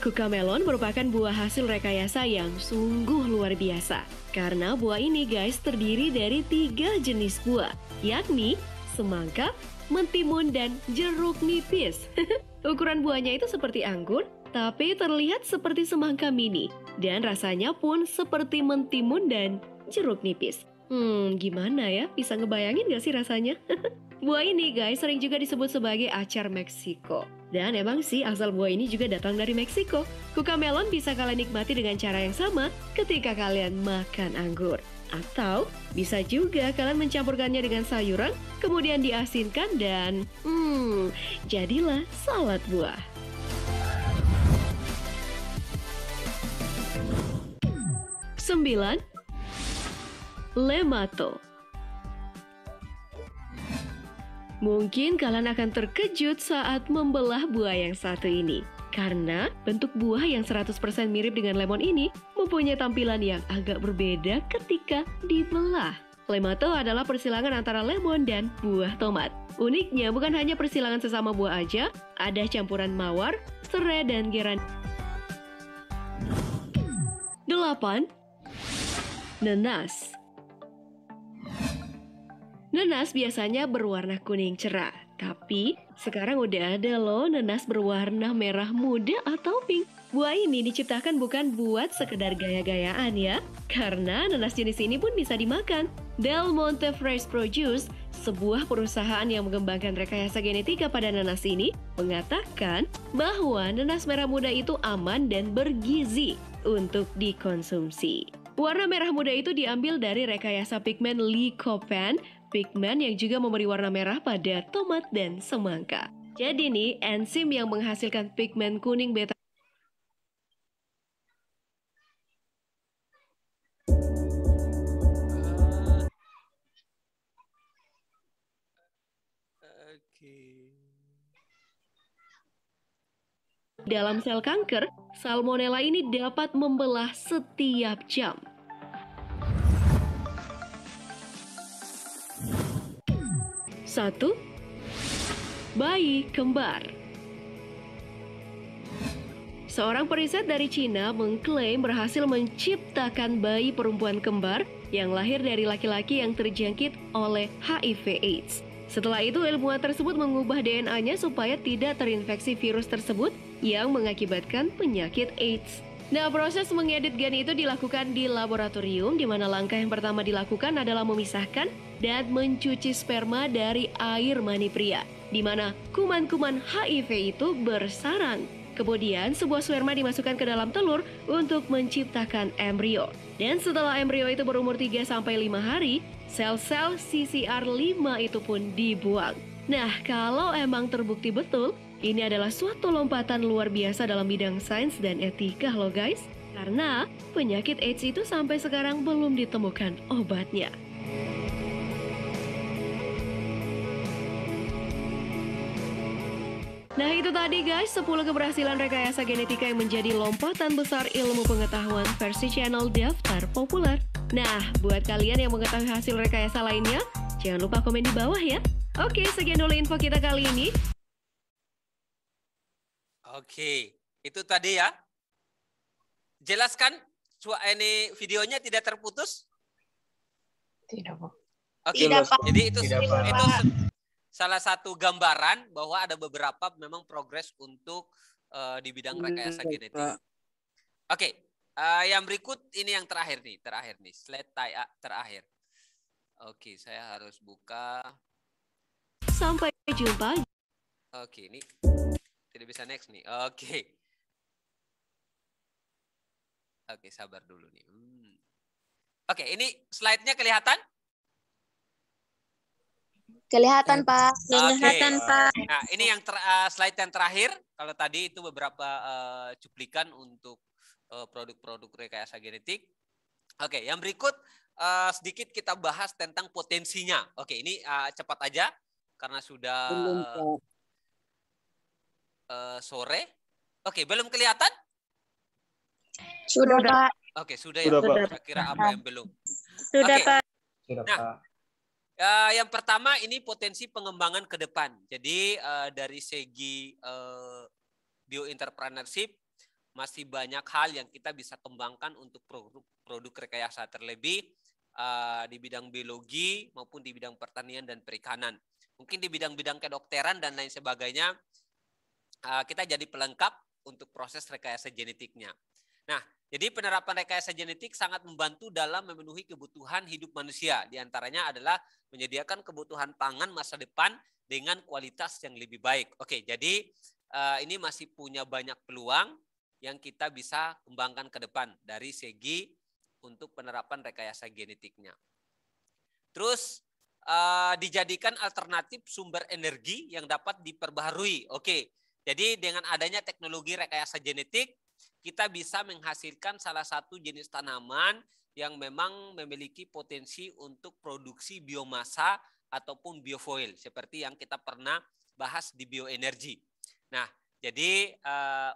Kuka melon merupakan buah hasil rekayasa yang sungguh luar biasa. Karena buah ini guys terdiri dari tiga jenis buah, yakni semangka, mentimun, dan jeruk nipis. Ukuran buahnya itu seperti anggur, tapi terlihat seperti semangka mini. Dan rasanya pun seperti mentimun dan jeruk nipis. Hmm, gimana ya? Bisa ngebayangin gak sih rasanya? buah ini guys sering juga disebut sebagai acar Meksiko. Dan emang sih asal buah ini juga datang dari Meksiko. Kuka melon bisa kalian nikmati dengan cara yang sama ketika kalian makan anggur. Atau bisa juga kalian mencampurkannya dengan sayuran, kemudian diasinkan dan hmm, jadilah salad buah. Sembilan, Lemato Mungkin kalian akan terkejut saat membelah buah yang satu ini. Karena bentuk buah yang 100% mirip dengan lemon ini mempunyai tampilan yang agak berbeda ketika dibelah. Lemato adalah persilangan antara lemon dan buah tomat. Uniknya bukan hanya persilangan sesama buah aja, ada campuran mawar, serai, dan geran. 8. Nenas Nenas biasanya berwarna kuning cerah, tapi sekarang udah ada loh nenas berwarna merah muda atau pink. Buah ini diciptakan bukan buat sekedar gaya-gayaan ya, karena nanas jenis ini pun bisa dimakan. Del Monte Fresh Produce, sebuah perusahaan yang mengembangkan rekayasa genetika pada nanas ini, mengatakan bahwa nanas merah muda itu aman dan bergizi untuk dikonsumsi. Warna merah muda itu diambil dari rekayasa pigmen Lee Copen, pigmen yang juga memberi warna merah pada tomat dan semangka. Jadi nih, enzim yang menghasilkan pigmen kuning beta Dalam sel kanker, salmonella ini dapat membelah setiap jam. Satu, bayi kembar. Seorang periset dari Cina mengklaim berhasil menciptakan bayi perempuan kembar yang lahir dari laki-laki yang terjangkit oleh HIV/AIDS. Setelah itu, ilmuwan tersebut mengubah DNA-nya supaya tidak terinfeksi virus tersebut yang mengakibatkan penyakit AIDS. Nah, proses mengedit gen itu dilakukan di laboratorium di mana langkah yang pertama dilakukan adalah memisahkan dan mencuci sperma dari air mani pria di mana kuman-kuman HIV itu bersarang. Kemudian sebuah sperma dimasukkan ke dalam telur untuk menciptakan embrio. Dan setelah embrio itu berumur 3 sampai 5 hari, sel-sel CCR5 itu pun dibuang. Nah, kalau emang terbukti betul ini adalah suatu lompatan luar biasa dalam bidang sains dan etika loh guys. Karena penyakit AIDS itu sampai sekarang belum ditemukan obatnya. Nah itu tadi guys 10 keberhasilan rekayasa genetika yang menjadi lompatan besar ilmu pengetahuan versi channel daftar populer. Nah buat kalian yang mengetahui hasil rekayasa lainnya, jangan lupa komen di bawah ya. Oke sekian dulu info kita kali ini. Oke, itu tadi ya. Jelaskan ini videonya tidak terputus? Tidak, Pak. Oke, tidak, Pak. jadi itu tidak, Pak. itu salah satu gambaran bahwa ada beberapa memang progres untuk uh, di bidang hmm, rekayasa genetik. Oke, uh, yang berikut ini yang terakhir nih, terakhir nih, slide terakhir. Oke, saya harus buka. Sampai jumpa. Oke, ini tidak bisa next nih. Oke. Okay. Oke, okay, sabar dulu nih. Hmm. Oke, okay, ini slide-nya kelihatan? Kelihatan, eh, Pak. Kelihatan, Pak. Nah, ini yang ter, eh, slide yang terakhir. Kalau tadi itu beberapa uh, cuplikan untuk produk-produk uh, rekayasa genetik. Oke, okay, yang berikut uh, sedikit kita bahas tentang potensinya. Oke, okay, ini uh, cepat aja karena sudah Belum, Eh, sore. Oke, belum kelihatan? Sudah, Pak. Oke, sudah, ya, sudah ya. Pak. Kira apa yang belum? Sudah, okay. Pak. nah, eh, yang pertama ini potensi pengembangan ke depan. Jadi uh, dari segi uh, bioentrepreneurship masih banyak hal yang kita bisa kembangkan untuk produk, produk rekayasa terlebih uh, di bidang biologi maupun di bidang pertanian dan perikanan. Mungkin di bidang-bidang kedokteran dan lain sebagainya Eh, kita jadi pelengkap untuk proses rekayasa genetiknya. Nah, jadi penerapan rekayasa genetik sangat membantu dalam memenuhi kebutuhan hidup manusia. Di antaranya adalah menyediakan kebutuhan pangan masa depan dengan kualitas yang lebih baik. Oke, jadi eh, ini masih punya banyak peluang yang kita bisa kembangkan ke depan dari segi untuk penerapan rekayasa genetiknya. Terus eh, dijadikan alternatif sumber energi yang dapat diperbaharui. Oke, jadi dengan adanya teknologi rekayasa genetik, kita bisa menghasilkan salah satu jenis tanaman yang memang memiliki potensi untuk produksi biomasa ataupun biofoil seperti yang kita pernah bahas di bioenergi. Nah, jadi e,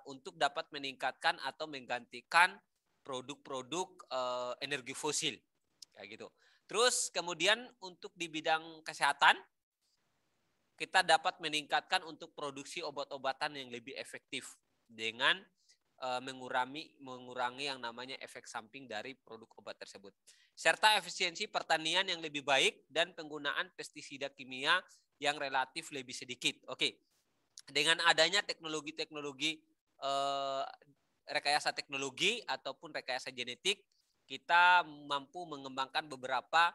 untuk dapat meningkatkan atau menggantikan produk-produk e, energi fosil kayak gitu. Terus kemudian untuk di bidang kesehatan kita dapat meningkatkan untuk produksi obat-obatan yang lebih efektif dengan eh, mengurangi mengurangi yang namanya efek samping dari produk obat tersebut serta efisiensi pertanian yang lebih baik dan penggunaan pestisida kimia yang relatif lebih sedikit. Oke. Dengan adanya teknologi-teknologi eh, rekayasa teknologi ataupun rekayasa genetik, kita mampu mengembangkan beberapa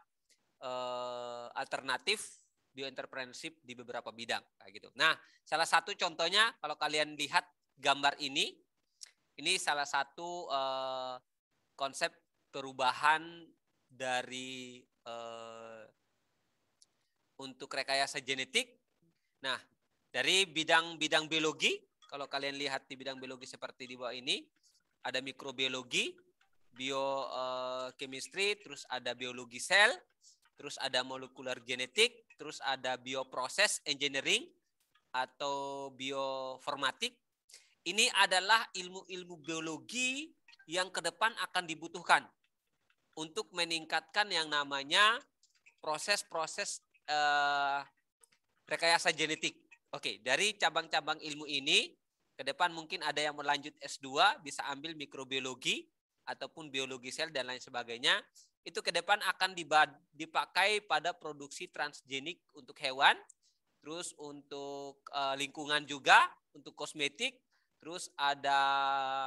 eh, alternatif bioentrepreneurship di beberapa bidang kayak gitu. Nah, salah satu contohnya kalau kalian lihat gambar ini, ini salah satu uh, konsep perubahan dari uh, untuk rekayasa genetik. Nah, dari bidang-bidang biologi, kalau kalian lihat di bidang biologi seperti di bawah ini, ada mikrobiologi, biochemistry, eh, terus ada biologi sel, terus ada molekuler genetik, terus ada bioproses engineering atau bioformatik. Ini adalah ilmu-ilmu biologi yang ke depan akan dibutuhkan untuk meningkatkan yang namanya proses-proses eh, rekayasa genetik. Oke, dari cabang-cabang ilmu ini ke depan mungkin ada yang melanjut S2 bisa ambil mikrobiologi ataupun biologi sel dan lain sebagainya itu ke depan akan dipakai pada produksi transgenik untuk hewan, terus untuk eh, lingkungan juga, untuk kosmetik, terus ada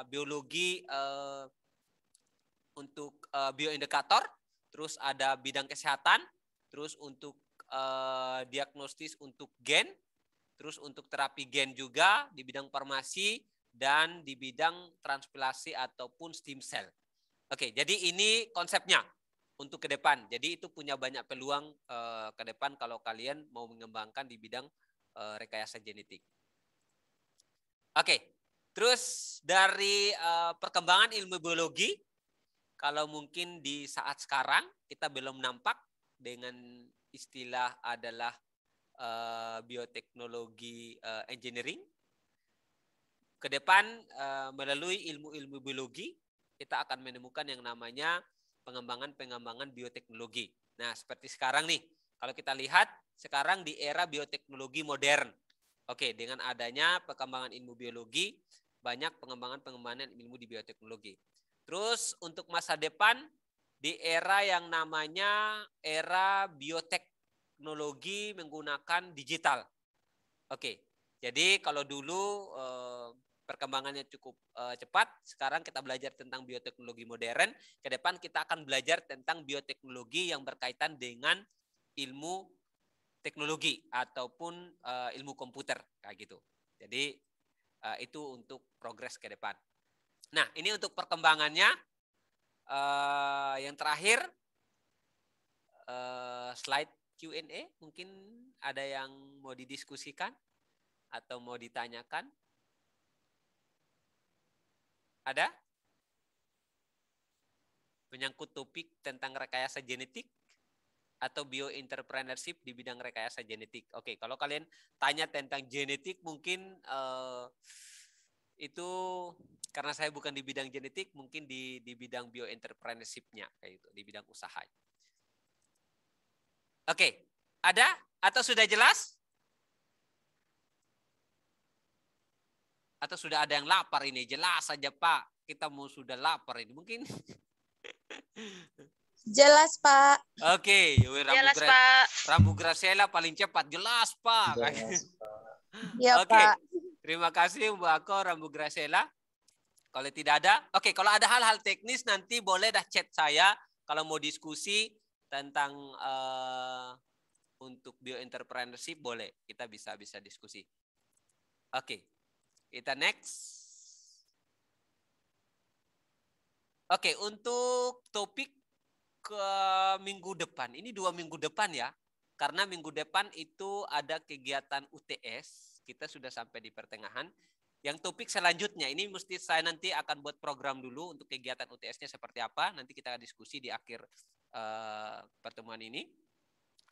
biologi eh, untuk eh, bioindikator, terus ada bidang kesehatan, terus untuk uh, diagnostis untuk gen, terus untuk terapi gen juga di bidang farmasi dan di bidang transplantasi ataupun stem cell. Oke, jadi ini konsepnya untuk ke depan. Jadi itu punya banyak peluang uh, ke depan kalau kalian mau mengembangkan di bidang uh, rekayasa genetik. Oke, terus dari uh, perkembangan ilmu biologi, kalau mungkin di saat sekarang kita belum nampak dengan istilah adalah uh, bioteknologi uh, engineering. Ke depan melalui ilmu-ilmu biologi kita akan menemukan yang namanya pengembangan-pengembangan bioteknologi. Nah, seperti sekarang nih, kalau kita lihat sekarang di era bioteknologi modern. Oke, dengan adanya perkembangan ilmu biologi, banyak pengembangan-pengembangan ilmu di bioteknologi. Terus untuk masa depan di era yang namanya era bioteknologi menggunakan digital. Oke. Jadi kalau dulu eh, perkembangannya cukup uh, cepat. Sekarang kita belajar tentang bioteknologi modern. Ke depan kita akan belajar tentang bioteknologi yang berkaitan dengan ilmu teknologi ataupun uh, ilmu komputer kayak gitu. Jadi uh, itu untuk progres ke depan. Nah, ini untuk perkembangannya. Uh, yang terakhir uh, slide Q&A mungkin ada yang mau didiskusikan atau mau ditanyakan. Ada? Menyangkut topik tentang rekayasa genetik atau bioentrepreneurship di bidang rekayasa genetik. Oke, kalau kalian tanya tentang genetik mungkin uh, itu karena saya bukan di bidang genetik, mungkin di di bidang bioentrepreneurship-nya kayak itu, di bidang usaha. Oke, ada atau sudah jelas? atau sudah ada yang lapar ini jelas saja Pak kita mau sudah lapar ini mungkin jelas Pak oke okay. Rambu jelas Gra Pak Rambu Graciela paling cepat jelas Pak iya, Oke ya okay. terima kasih Mbak Ako Rambu Graciela kalau tidak ada oke okay. kalau ada hal-hal teknis nanti boleh dah chat saya kalau mau diskusi tentang uh, untuk bioentrepreneurship boleh kita bisa bisa diskusi oke okay. Kita next. Oke, untuk topik ke minggu depan. Ini dua minggu depan ya. Karena minggu depan itu ada kegiatan UTS. Kita sudah sampai di pertengahan. Yang topik selanjutnya, ini mesti saya nanti akan buat program dulu untuk kegiatan UTS-nya seperti apa. Nanti kita diskusi di akhir uh, pertemuan ini.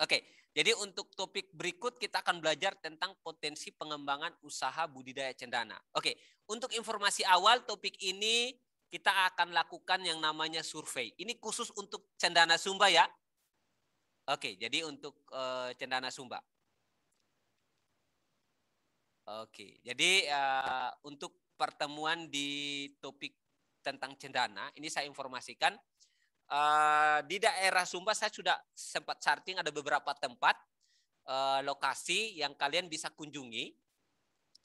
Oke, jadi untuk topik berikut kita akan belajar tentang potensi pengembangan usaha budidaya cendana. Oke, untuk informasi awal topik ini kita akan lakukan yang namanya survei. Ini khusus untuk cendana Sumba ya. Oke, jadi untuk eh, cendana Sumba. Oke, jadi eh, untuk pertemuan di topik tentang cendana ini saya informasikan Uh, di daerah Sumba saya sudah sempat charting ada beberapa tempat uh, lokasi yang kalian bisa kunjungi.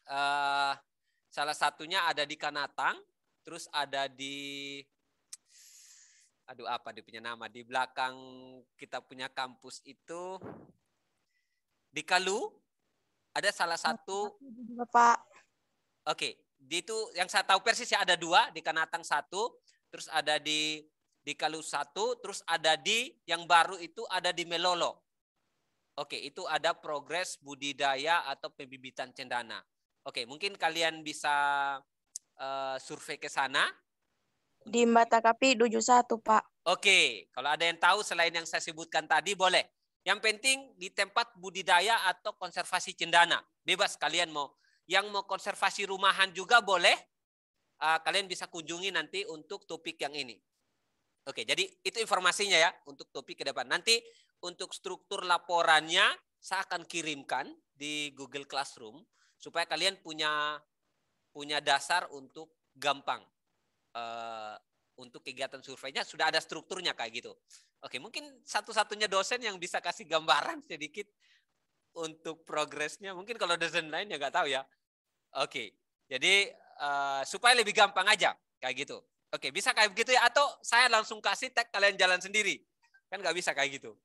Uh, salah satunya ada di Kanatang, terus ada di aduh apa dia punya nama di belakang kita punya kampus itu di Kalu ada salah satu Bapak. Oke, okay. di itu yang saya tahu persis ya ada dua di Kanatang satu, terus ada di di Kalu satu terus ada di yang baru itu ada di Melolo. Oke, itu ada progres budidaya atau pembibitan cendana. Oke, mungkin kalian bisa uh, survei ke sana. Di Batakapi 71, Pak. Oke, kalau ada yang tahu selain yang saya sebutkan tadi boleh. Yang penting di tempat budidaya atau konservasi cendana. Bebas kalian mau yang mau konservasi rumahan juga boleh uh, kalian bisa kunjungi nanti untuk topik yang ini. Oke, jadi itu informasinya ya untuk topik ke depan. Nanti untuk struktur laporannya saya akan kirimkan di Google Classroom supaya kalian punya punya dasar untuk gampang uh, untuk kegiatan surveinya sudah ada strukturnya kayak gitu. Oke, mungkin satu-satunya dosen yang bisa kasih gambaran sedikit untuk progresnya. Mungkin kalau dosen lain ya nggak tahu ya. Oke, jadi uh, supaya lebih gampang aja kayak gitu. Oke, bisa kayak begitu ya? Atau saya langsung kasih tag kalian jalan sendiri? Kan nggak bisa kayak gitu.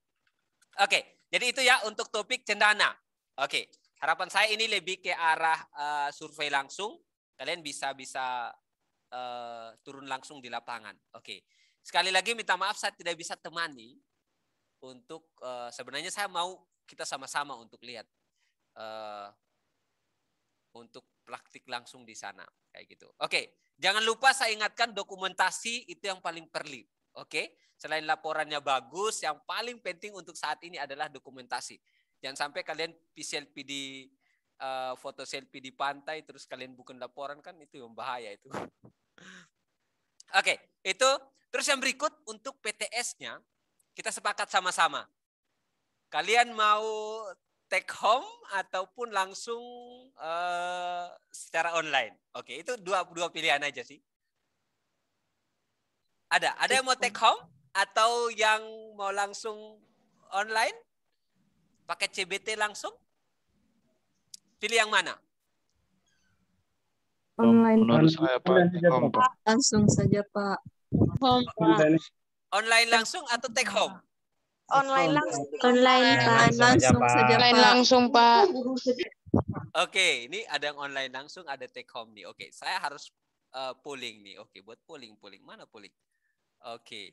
Oke, jadi itu ya untuk topik cendana. Oke, harapan saya ini lebih ke arah uh, survei langsung. Kalian bisa bisa uh, turun langsung di lapangan. Oke, sekali lagi minta maaf saya tidak bisa temani untuk uh, sebenarnya saya mau kita sama-sama untuk lihat uh, untuk praktik langsung di sana kayak gitu. Oke, jangan lupa saya ingatkan dokumentasi itu yang paling perlu. Oke, selain laporannya bagus, yang paling penting untuk saat ini adalah dokumentasi. Jangan sampai kalian selfie di eh, foto selfie di pantai terus kalian bukan laporan kan itu yang bahaya itu. Oke, itu terus yang berikut untuk PTS-nya kita sepakat sama-sama. Kalian mau take home ataupun langsung uh, secara online. Oke, okay, itu dua dua pilihan aja sih. Ada, ada yang mau take home atau yang mau langsung online? Pakai CBT langsung? Pilih yang mana? Online. saya Pak, home. Langsung saja Pak. Home, Pak. Online langsung atau take home? online langsung. Online, Pak. Langsung saja, Pak. Online langsung, Pak. Oke, ini ada yang online langsung, ada take home nih. Oke, saya harus uh, eh, polling nih. Oke, buat polling, polling. Mana polling? Oke. Okay.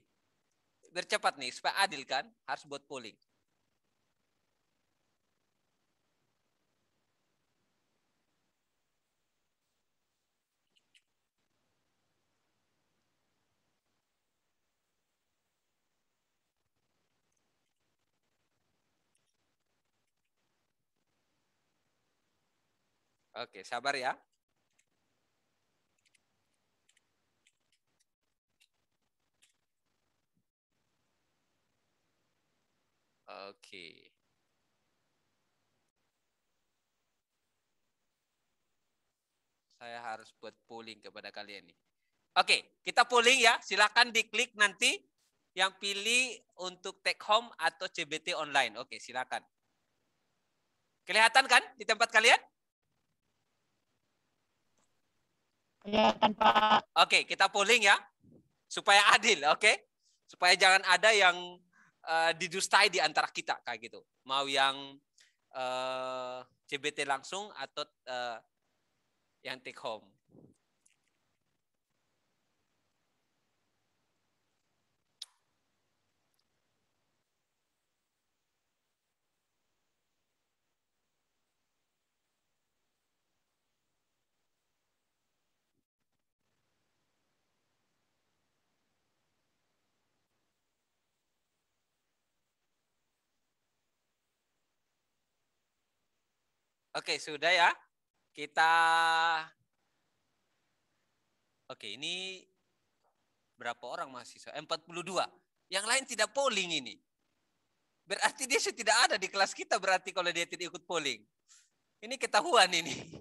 Bercepat nih, supaya adil kan? Harus buat polling. Oke, sabar ya. Oke. Saya harus buat polling kepada kalian nih. Oke, kita polling ya. Silakan diklik nanti yang pilih untuk take home atau CBT online. Oke, silakan. Kelihatan kan di tempat kalian? Iya, kelihatan Pak. Oke, kita polling ya. Supaya adil, oke? Supaya jangan ada yang uh, didustai di antara kita kayak gitu. Mau yang uh, eh, CBT langsung atau uh, yang take home. Oke, sudah ya. Kita Oke, ini berapa orang mahasiswa? 42. Eh, yang lain tidak polling ini. Berarti dia sudah tidak ada di kelas kita berarti kalau dia tidak ikut polling. Ini ketahuan ini.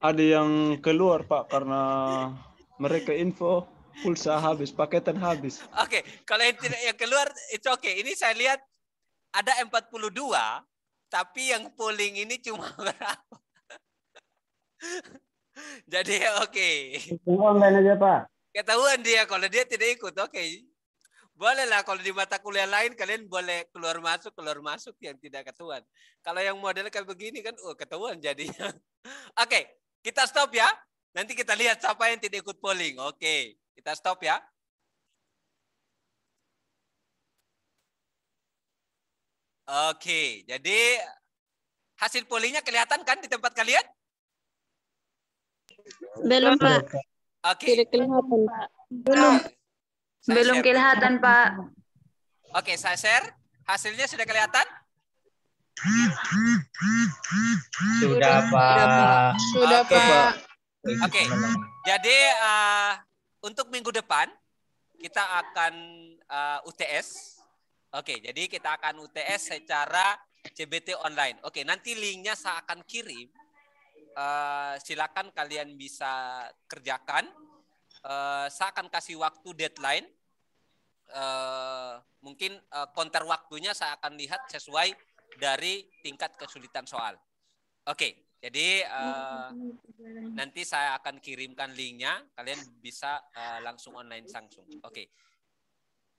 Ada yang keluar Pak karena mereka info pulsa habis, paketan habis. Oke, okay. kalau yang tidak yang keluar itu oke. Okay. Ini saya lihat ada 42 tapi yang polling ini cuma berapa? Jadi oke. Okay. Ketahuan aja Pak. Ketahuan dia kalau dia tidak ikut, oke. Okay. Bolehlah kalau di mata kuliah lain kalian boleh keluar masuk keluar masuk yang tidak ketahuan. Kalau yang model kayak begini kan, oh ketahuan jadinya. oke, okay. kita stop ya. Nanti kita lihat siapa yang tidak ikut polling. Oke, okay. kita stop ya. Oke, jadi hasil polinya kelihatan kan di tempat kalian? Belum, Pak. Oke. Tidak kelihatan, Pak. Belum. Saya Belum share. kelihatan, Pak. Oke, saya share. Hasilnya sudah kelihatan? Sudah, Pak. Sudah, Pak. Oke, Pak. Oke. Jadi uh, untuk minggu depan kita akan uh, eh, UTS Oke, jadi kita akan UTS secara CBT online. Oke, nanti linknya saya akan kirim. Uh, silakan kalian bisa kerjakan. Uh, saya akan kasih waktu deadline. Uh, mungkin uh, konter waktunya saya akan lihat sesuai dari tingkat kesulitan soal. Oke, jadi uh, nanti saya akan kirimkan linknya. Kalian bisa uh, langsung online langsung. Oke.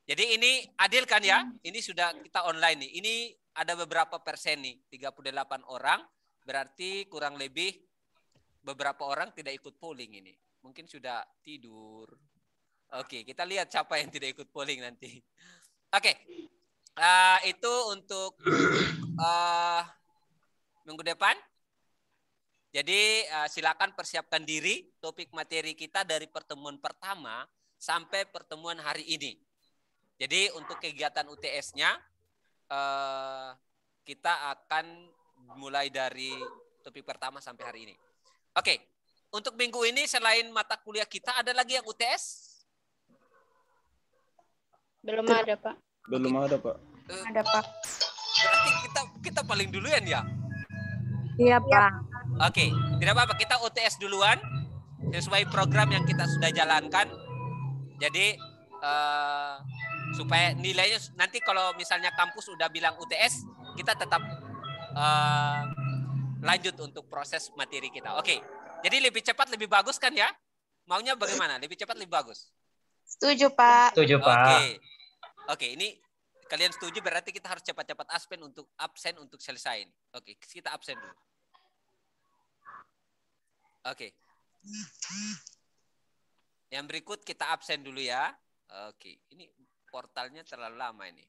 Jadi ini adil kan ya? Hmm. Ini sudah kita online nih. Ini ada beberapa persen nih, 38 orang. Berarti kurang lebih beberapa orang tidak ikut polling ini. Mungkin sudah tidur. Oke, kita lihat siapa yang tidak ikut polling nanti. Oke, uh, itu untuk uh, minggu depan. Jadi uh, silakan persiapkan diri topik materi kita dari pertemuan pertama sampai pertemuan hari ini. Jadi untuk kegiatan UTS-nya eh, kita akan mulai dari topik pertama sampai hari ini. Oke, untuk minggu ini selain mata kuliah kita ada lagi yang UTS? Belum ada pak. Belum ada pak. Uh, ada pak. Berarti kita kita paling duluan ya? Iya pak. Iya. Oke, tidak apa-apa kita UTS duluan sesuai program yang kita sudah jalankan. Jadi uh, supaya nilainya nanti kalau misalnya kampus udah bilang UTS kita tetap uh, lanjut untuk proses materi kita. Oke. Okay. Jadi lebih cepat lebih bagus kan ya? Maunya bagaimana? Lebih cepat lebih bagus? Setuju, Pak. Setuju, Pak. Oke. Okay. Oke, okay, ini kalian setuju berarti kita harus cepat-cepat absen untuk absen untuk selesai. Oke, okay, kita absen dulu. Oke. Okay. Yang berikut kita absen dulu ya. Oke, okay. ini portalnya terlalu lama ini.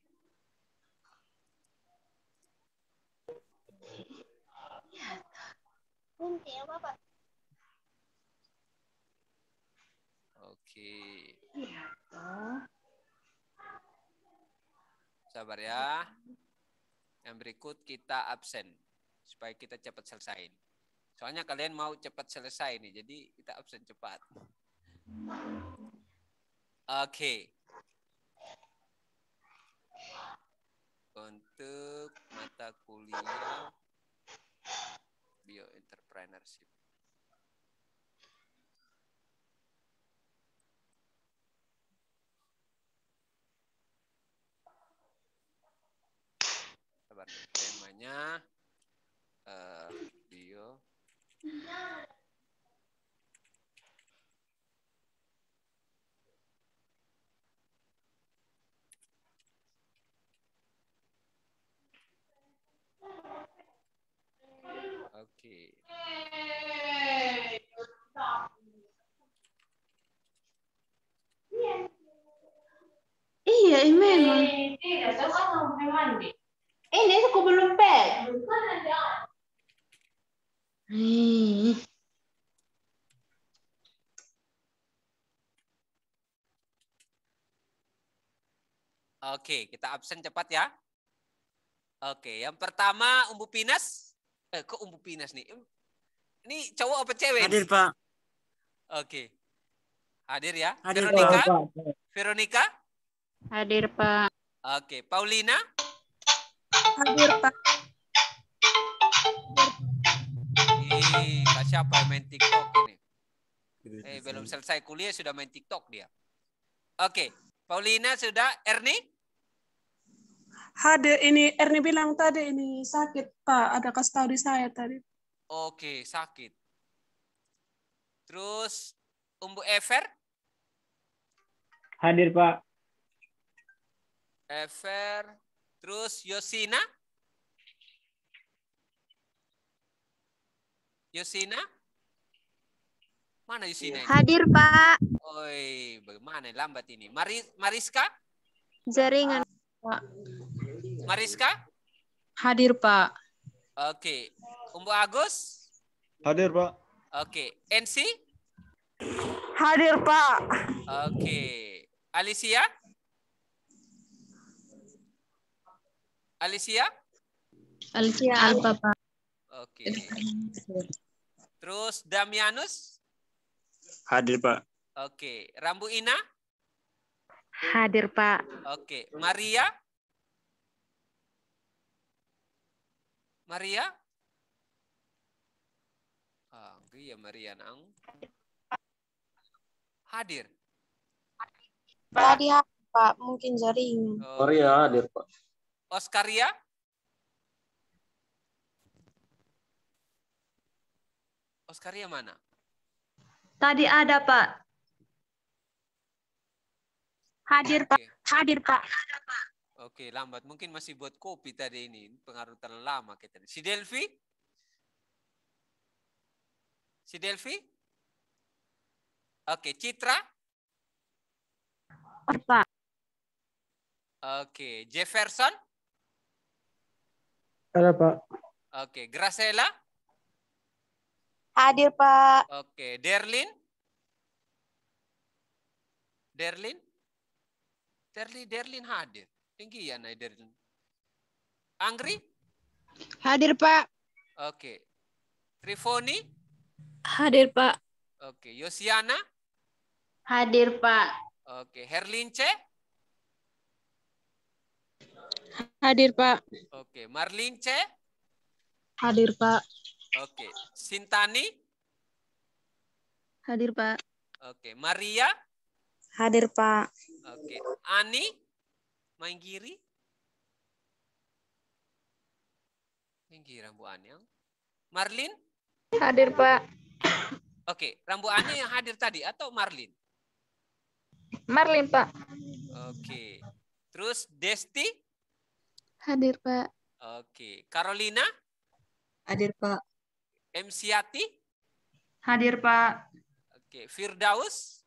Oke. Iya, Sabar ya. Yang berikut kita absen supaya kita cepat selesai. Soalnya kalian mau cepat selesai nih, jadi kita absen cepat. Oke. Okay. untuk mata kuliah bioentrepreneurship. temanya uh, bio Oke. Okay. Iya, memang. Eh, ini aku belum pet. Oke, Oke, kita absen cepat ya. Oke, yang pertama Umbu Pinas eh kok umbu pinas nih? Ini cowok apa cewek? Hadir, Pak. Oke. Hadir ya. Hadir, Veronica? Pak. Veronica? Hadir, Pak. Oke, Paulina? Hadir, Pak. Ih, Kak siapa yang main TikTok ini? Gitu, eh, gitu. belum selesai kuliah sudah main TikTok dia. Oke, Paulina sudah, Erni? Hade ini Erni bilang tadi ini sakit Pak, ada kasih tahu di saya tadi. Oke, sakit. Terus Umbu Ever? Hadir Pak. Ever. Terus Yosina? Yosina? Mana Yosina? Ini? Hadir Pak. Oi, bagaimana lambat ini? Mari Mariska? Jaringan ah. Pak. Mariska? Hadir, Pak. Oke. Okay. Umbu Agus? Hadir, Pak. Oke. Okay. NC? Hadir, Pak. Oke. Okay. Alicia? Alicia? Alicia Alba, Pak. Oke. Okay. Terus Damianus? Hadir, Pak. Oke. Okay. Rambu Ina? Hadir, Pak. Oke. Okay. Maria? Maria? Ah, iya Maria Nang. Hadir. Tadi Pak, mungkin jaring. Oh. Maria ya, iya. hadir, Pak. Oskaria? Oskaria mana? Tadi ada, Pak. Hadir, Pak. Hadir, Pak. Hadir, Pak. Oke, lambat. Mungkin masih buat kopi tadi ini. Pengaruh terlalu lama kita. Si Delphi? Si Delphi? Oke, Citra? Apa? Oke, Jefferson? Ada, Pak. Oke, Gracela? Hadir, Pak. Oke, Derlin? Derlin? Derlin, Derlin hadir. Tinggi ya Naidarin. Angri? Hadir, Pak. Oke. Trifoni? Hadir, Pak. Oke. Yosiana? Hadir, Pak. Oke. Herlince? Hadir, Pak. Oke. Marlince? Hadir, Pak. Oke. Sintani? Hadir, Pak. Oke. Maria? Hadir, Pak. Oke. Ani? Main kiri? Main kiri Rambu Anyang. Marlin? Hadir, Pak. Oke, Rambu Anyang yang hadir tadi atau Marlin? Marlin, Pak. Oke. Terus Desti? Hadir, Pak. Oke. Carolina? Hadir, Pak. Emsiati? Hadir, Pak. Oke. Firdaus?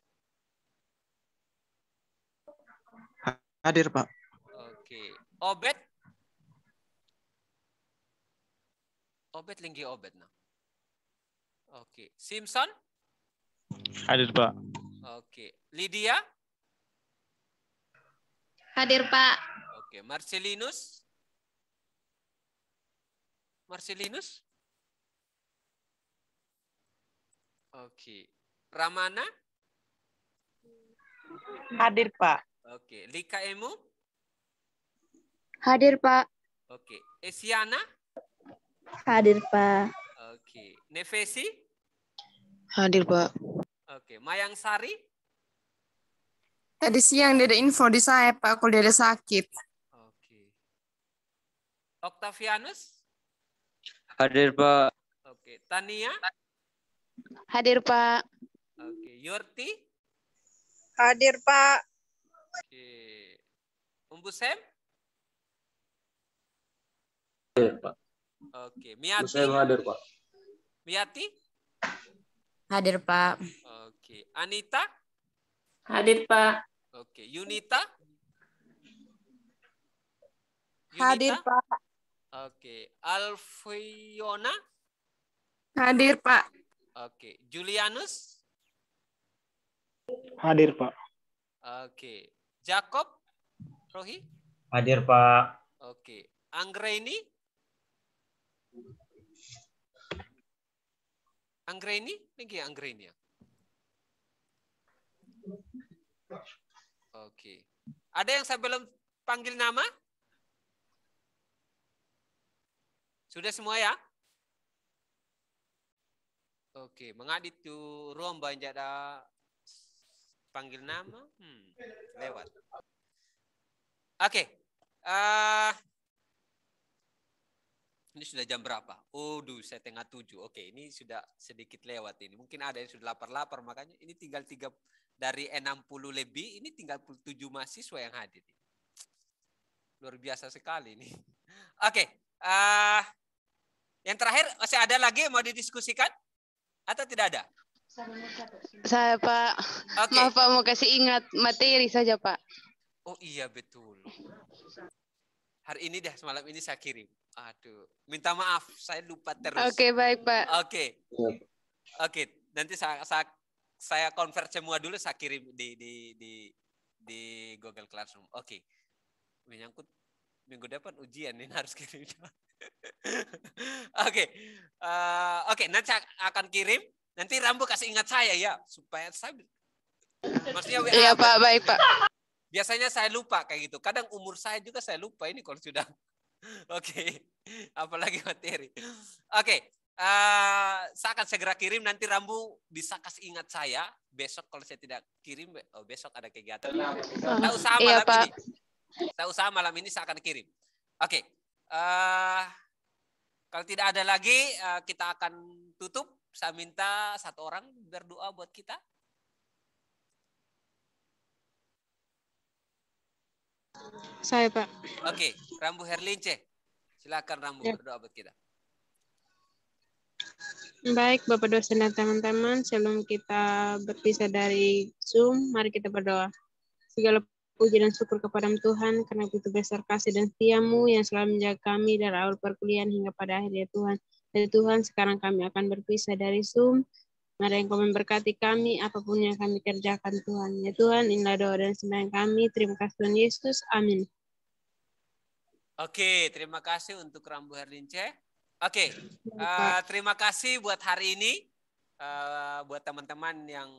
Hadir, Pak. Oke. Obed? Obet linggi obet nah. Oke. Simpson? Hadir, Pak. Oke. Lydia? Hadir, Pak. Oke. Marcelinus? Marcelinus? Oke. Ramana? Hadir, Pak. Oke. Lika Emu? Hadir, Pak. Oke. Okay. Eh, Esiana? Hadir, Pak. Oke. Okay. Nevesi? Hadir, Pak. Oke. Okay. Mayang Sari? Tadi siang dia ada info di saya, Pak, kalau dia ada sakit. Oke. Octavianus? Hadir, Pak. Oke. Tania? Hadir, Pak. Oke. yurti. Hadir, Pak. Oke. Hadir, Pak hadir, Pak. Oke, Miati. Saya hadir, Pak. Miati? Hadir, Pak. Oke, Anita? Hadir, Pak. Oke, Yunita? Yunita? Hadir, Pak. Oke, Alfiona? Hadir, Pak. Oke, Julianus? Hadir, Pak. Oke, Jacob? Rohi? Hadir, Pak. Oke. Anggreni? Anggreni? Anggreni ya. Oke. Okay. Ada yang saya belum panggil nama? Sudah semua ya? Oke, okay. mengadit tu rombanya banyak ada panggil nama, hmm, lewat. Oke, okay. uh, ini sudah jam berapa? Oh, duh, saya tengah tujuh. Oke, ini sudah sedikit lewat ini. Mungkin ada yang sudah lapar-lapar, makanya ini tinggal tiga dari 60 lebih, ini tinggal tujuh mahasiswa yang hadir. Luar biasa sekali ini. Oke, uh, yang terakhir masih ada lagi yang mau didiskusikan atau tidak ada? Saya Pak, okay. maaf Pak mau kasih ingat materi saja Pak. Oh iya betul. Hari ini dah semalam ini saya kirim. Aduh, minta maaf, saya lupa terus. Oke, okay, baik Pak. Oke, okay. oke. Okay. Nanti saya, saya saya convert semua dulu, saya kirim di di di di Google Classroom. Oke, okay. menyangkut minggu depan ujian ini harus kirim. oke, okay. uh, eh, oke. Okay. Nanti akan kirim. Nanti Rambo kasih ingat saya ya, supaya saya. Maksudnya Iya Pak, baik Pak. Biasanya saya lupa kayak gitu. Kadang umur saya juga saya lupa ini kalau sudah Oke, apalagi materi. Oke, uh, saya akan segera kirim nanti Rambu bisa kasih ingat saya besok kalau saya tidak kirim oh, besok ada kegiatan. Tahu sama iya, malam Pak. ini. Tahu usah malam ini saya akan kirim. Oke, uh, kalau tidak ada lagi uh, kita akan tutup. Saya minta satu orang berdoa buat kita. Saya, Pak. Oke, okay. Rambu Herlince. Silakan Rambu ya. berdoa buat kita. Baik, Bapak dosen dan teman-teman, sebelum kita berpisah dari Zoom, mari kita berdoa. Segala puji dan syukur kepada Tuhan karena begitu besar kasih dan setiamu yang selalu menjaga kami dari awal perkuliahan hingga pada akhirnya Tuhan. Dari Tuhan, sekarang kami akan berpisah dari Zoom. Mari Engkau memberkati kami apapun yang kami kerjakan Tuhan. Ya Tuhan, inilah doa dan sembahan kami. Terima kasih Tuhan Yesus. Amin. Oke, terima kasih untuk Rambu Herlince. Oke, uh, terima kasih buat hari ini. Uh, buat teman-teman yang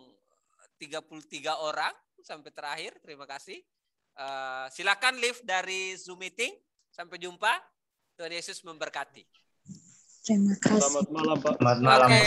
33 orang sampai terakhir, terima kasih. Uh, silakan lift dari Zoom meeting. Sampai jumpa. Tuhan Yesus memberkati. Terima kasih. Selamat malam, Pak. Selamat malam. Okay.